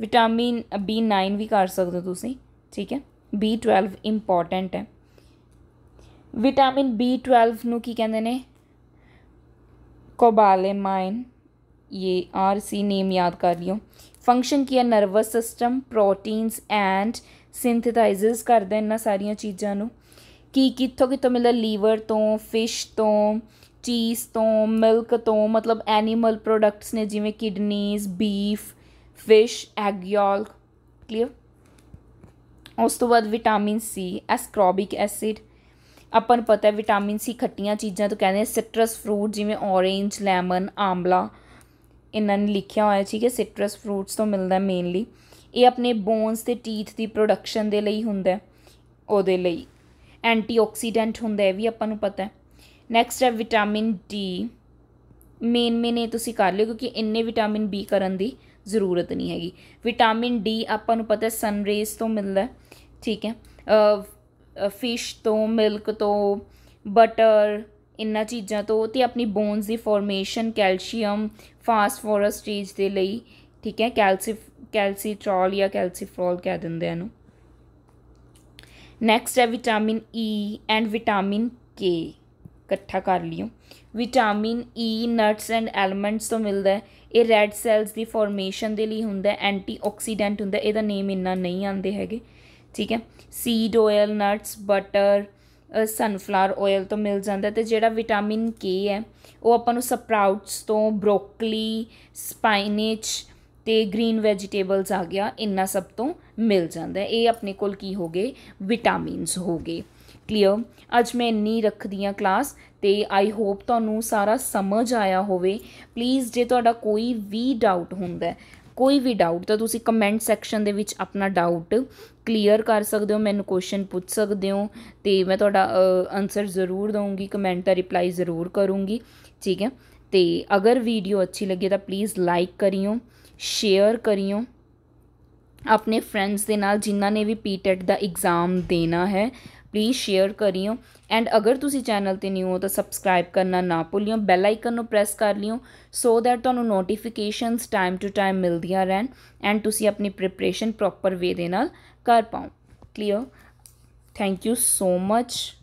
vitamin B nine भी कर सकते हो तुम ठीक है बी ट्वेल्व इंपॉर्टेंट है विटामिन बी ट्वेल्व की कहते हैं कोबाले ये आर सी नेम याद कर लियो ਫੰਕਸ਼ਨ ਕੀ ਹੈ nervous system proteins and synthesises ਕਰਦੇ ਇਹਨਾਂ ਸਾਰੀਆਂ ਚੀਜ਼ਾਂ ਨੂੰ ਕੀ ਕਿੱਥੋਂ ਕਿੱਥੋਂ ਮਿਲਦਾ ਲੀਵਰ ਤੋਂ ਫਿਸ਼ ਤੋਂ ਚੀਜ਼ ਤੋਂ ਮਿਲਕ ਤੋਂ ਮਤਲਬ ਐਨੀਮਲ ਪ੍ਰੋਡਕਟਸ ਨੇ ਜਿਵੇਂ kidneys beef fish egg yolk clear ਉਸ ਤੋਂ ਬਾਅਦ ਵਿਟਾਮਿਨ ਸੀ ਐਸਕ੍ਰੋਬਿਕ ਐਸਿਡ ਆਪਾਂ ਨੂੰ ਪਤਾ ਹੈ ਵਿਟਾਮਿਨ ਸੀ ਖੱਟੀਆਂ ਚੀਜ਼ਾਂ ਤੋਂ ਕਹਿੰਦੇ ਸਿਟਰਸ ਫਰੂਟ ਜਿਵੇਂ ਔਰੇਂਜ ਲੈਮਨ ਆਮਲਾ ਇਹਨਾਂ ਨੇ ਲਿਖਿਆ ਹੋਇਆ ਸੀ ਕਿ ਸਿਟਰਸ ਫਰੂਟਸ ਤੋਂ ਮਿਲਦਾ ਮੇਨਲੀ ਇਹ ਆਪਣੇ ਬੋਨਸ ਤੇ ਟੀਥ ਦੀ ਪ੍ਰੋਡਕਸ਼ਨ ਦੇ ਲਈ ਹੁੰਦਾ ਉਹਦੇ ਲਈ ਐਂਟੀਆਕਸੀਡੈਂਟ ਹੁੰਦਾ ਇਹ ਵੀ ਆਪਾਂ ਨੂੰ ਪਤਾ ਹੈ ਨੈਕਸਟ ਹੈ ਵਿਟਾਮਿਨ ਡੀ ਮੇਨ ਮੇਨ ਇਹ ਤੁਸੀਂ ਕਰ ਲਿਓ ਕਿਉਂਕਿ ਇੰਨੇ ਵਿਟਾਮਿਨ ਬੀ ਕਰਨ ਦੀ ਜ਼ਰੂਰਤ ਨਹੀਂ ਹੈਗੀ ਵਿਟਾਮਿਨ ਡੀ ਆਪਾਂ ਨੂੰ ਪਤਾ ਹੈ ਸਨ ਰੇਜ਼ ਤੋਂ ਮਿਲਦਾ ਠੀਕ ਹੈ ਫਿਸ਼ ਤੋਂ ਮਿਲਕ ਤੋਂ ਬਟਰ ਇੰਨਾ ਚੀਜ਼ਾਂ ਤੋਂ ਤੇ ਆਪਣੀ ਬੋਨਸ ਦੀ ਫਾਰਮੇਸ਼ਨ ਕੈਲਸ਼ੀਅਮ ਫਾਸਫੋਰਸ ਚੀਜ਼ ਦੇ ਲਈ ਠੀਕ ਹੈ ਕੈਲਸੀ ਕੈਲਸੀਟ੍ਰੋਲ ਜਾਂ ਕੈਲਸੀਫਰੋਲ ਕਹਿ ਦਿੰਦੇ ਇਹਨੂੰ ਨੈਕਸਟ ਹੈ vitamin E and vitamin K ਇਕੱਠਾ ਕਰ ਲਿਓ vitamin E nuts and elements ਤੋਂ ਮਿਲਦਾ ਹੈ ਇਹ ਰੈੱਡ ਸੈਲਸ ਦੀ ਫਾਰਮੇਸ਼ਨ ਦੇ ਲਈ ਹੁੰਦਾ ਐਂਟੀਆਕਸੀਡੈਂਟ ਹੁੰਦਾ ਇਹਦਾ ਨੇਮ ਇੰਨਾ ਨਹੀਂ ਆਉਂਦੇ ਹੈਗੇ ਠੀਕ ਹੈ seed oil nuts butter sunflower oil ਤੋਂ ਮਿਲ ਜਾਂਦਾ ਤੇ ਜਿਹੜਾ ਵਿਟਾਮਿਨ ਕੇ ਹੈ ਉਹ ਆਪਾਂ ਨੂੰ ਸਪਰਾਊਟਸ ਤੋਂ ਬ੍ਰੋਕਲੀ ਸਪਾਈਨੇਚ ਤੇ ਗ੍ਰੀਨ ਵੈਜੀਟੇਬਲਸ ਆ ਗਿਆ ਇੰਨਾ ਸਭ ਤੋਂ ਮਿਲ ਜਾਂਦਾ ਇਹ ਆਪਣੇ ਕੋਲ ਕੀ ਹੋ ਗਏ ਵਿਟਾਮਿਨਸ ਹੋ ਗਏ ਕਲੀਅਰ ਅੱਜ ਮੈਂ ਇੰਨੀ ਰੱਖਦੀ ਆ ਕਲਾਸ ਤੇ ਆਈ ਹੋਪ ਤੁਹਾਨੂੰ ਸਾਰਾ ਸਮਝ ਆਇਆ ਹੋਵੇ ਪਲੀਜ਼ ਜੇ ਤੁਹਾਡਾ ਕੋਈ ਵੀ ਡਾਊਟ ਹੁੰਦਾ ਕੋਈ ਵੀ ਡਾਊਟ ਤਾਂ ਤੁਸੀਂ ਕਮੈਂਟ ਸੈਕਸ਼ਨ ਦੇ ਵਿੱਚ ਆਪਣਾ ਡਾਊਟ ਕਲੀਅਰ ਕਰ ਸਕਦੇ ਹੋ ਮੈਨੂੰ ਕੁਐਸਚਨ ਪੁੱਛ ਸਕਦੇ ਹੋ ਤੇ ਮੈਂ ਤੁਹਾਡਾ ਆਨਸਰ ਜ਼ਰੂਰ ਦਵਾਂਗੀ ਕਮੈਂਟ ਦਾ ਰਿਪਲਾਈ ਜ਼ਰੂਰ ਕਰੂੰਗੀ ਠੀਕ ਹੈ ਤੇ ਅਗਰ ਵੀਡੀਓ ਅੱਛੀ ਲੱਗੇ ਤਾਂ ਪਲੀਜ਼ ਲਾਈਕ ਕਰਿਓ ਸ਼ੇਅਰ ਕਰਿਓ ਆਪਣੇ ਫਰੈਂਡਸ ਦੇ ਨਾਲ ਜਿਨ੍ਹਾਂ ਨੇ ਵੀ ਪੀਟੈਟ e ਦਾ ਐਗਜ਼ਾਮ ਦੇਣਾ ਹੈ ਪਲੀਜ਼ ਸ਼ੇਅਰ ਕਰਿਓ ਐਂਡ ਅਗਰ ਤੁਸੀਂ ਚੈਨਲ ਤੇ ਨਿਊ ਹੋ ਤਾਂ ਸਬਸਕ੍ਰਾਈਬ ਕਰਨਾ ਨਾ ਭੁੱਲਿਓ ਬੈਲ ਆਈਕਨ ਨੂੰ ਪ੍ਰੈਸ ਕਰ ਲਿਓ ਸੋ ਥੈਟ ਤੁਹਾਨੂੰ ਨੋਟੀਫਿਕੇਸ਼ਨਸ ਟਾਈਮ ਟੂ ਟਾਈਮ ਮਿਲਦੀਆਂ ਰਹਿਣ ਐਂਡ ਤੁਸੀਂ ਆਪਣੀ ਪ੍ਰੀਪਰੇਸ਼ਨ ਪ੍ਰੋਪਰ ਵੇ ਦੇ ਨਾਲ ਕਰ ਪਾਓ clear thank you so much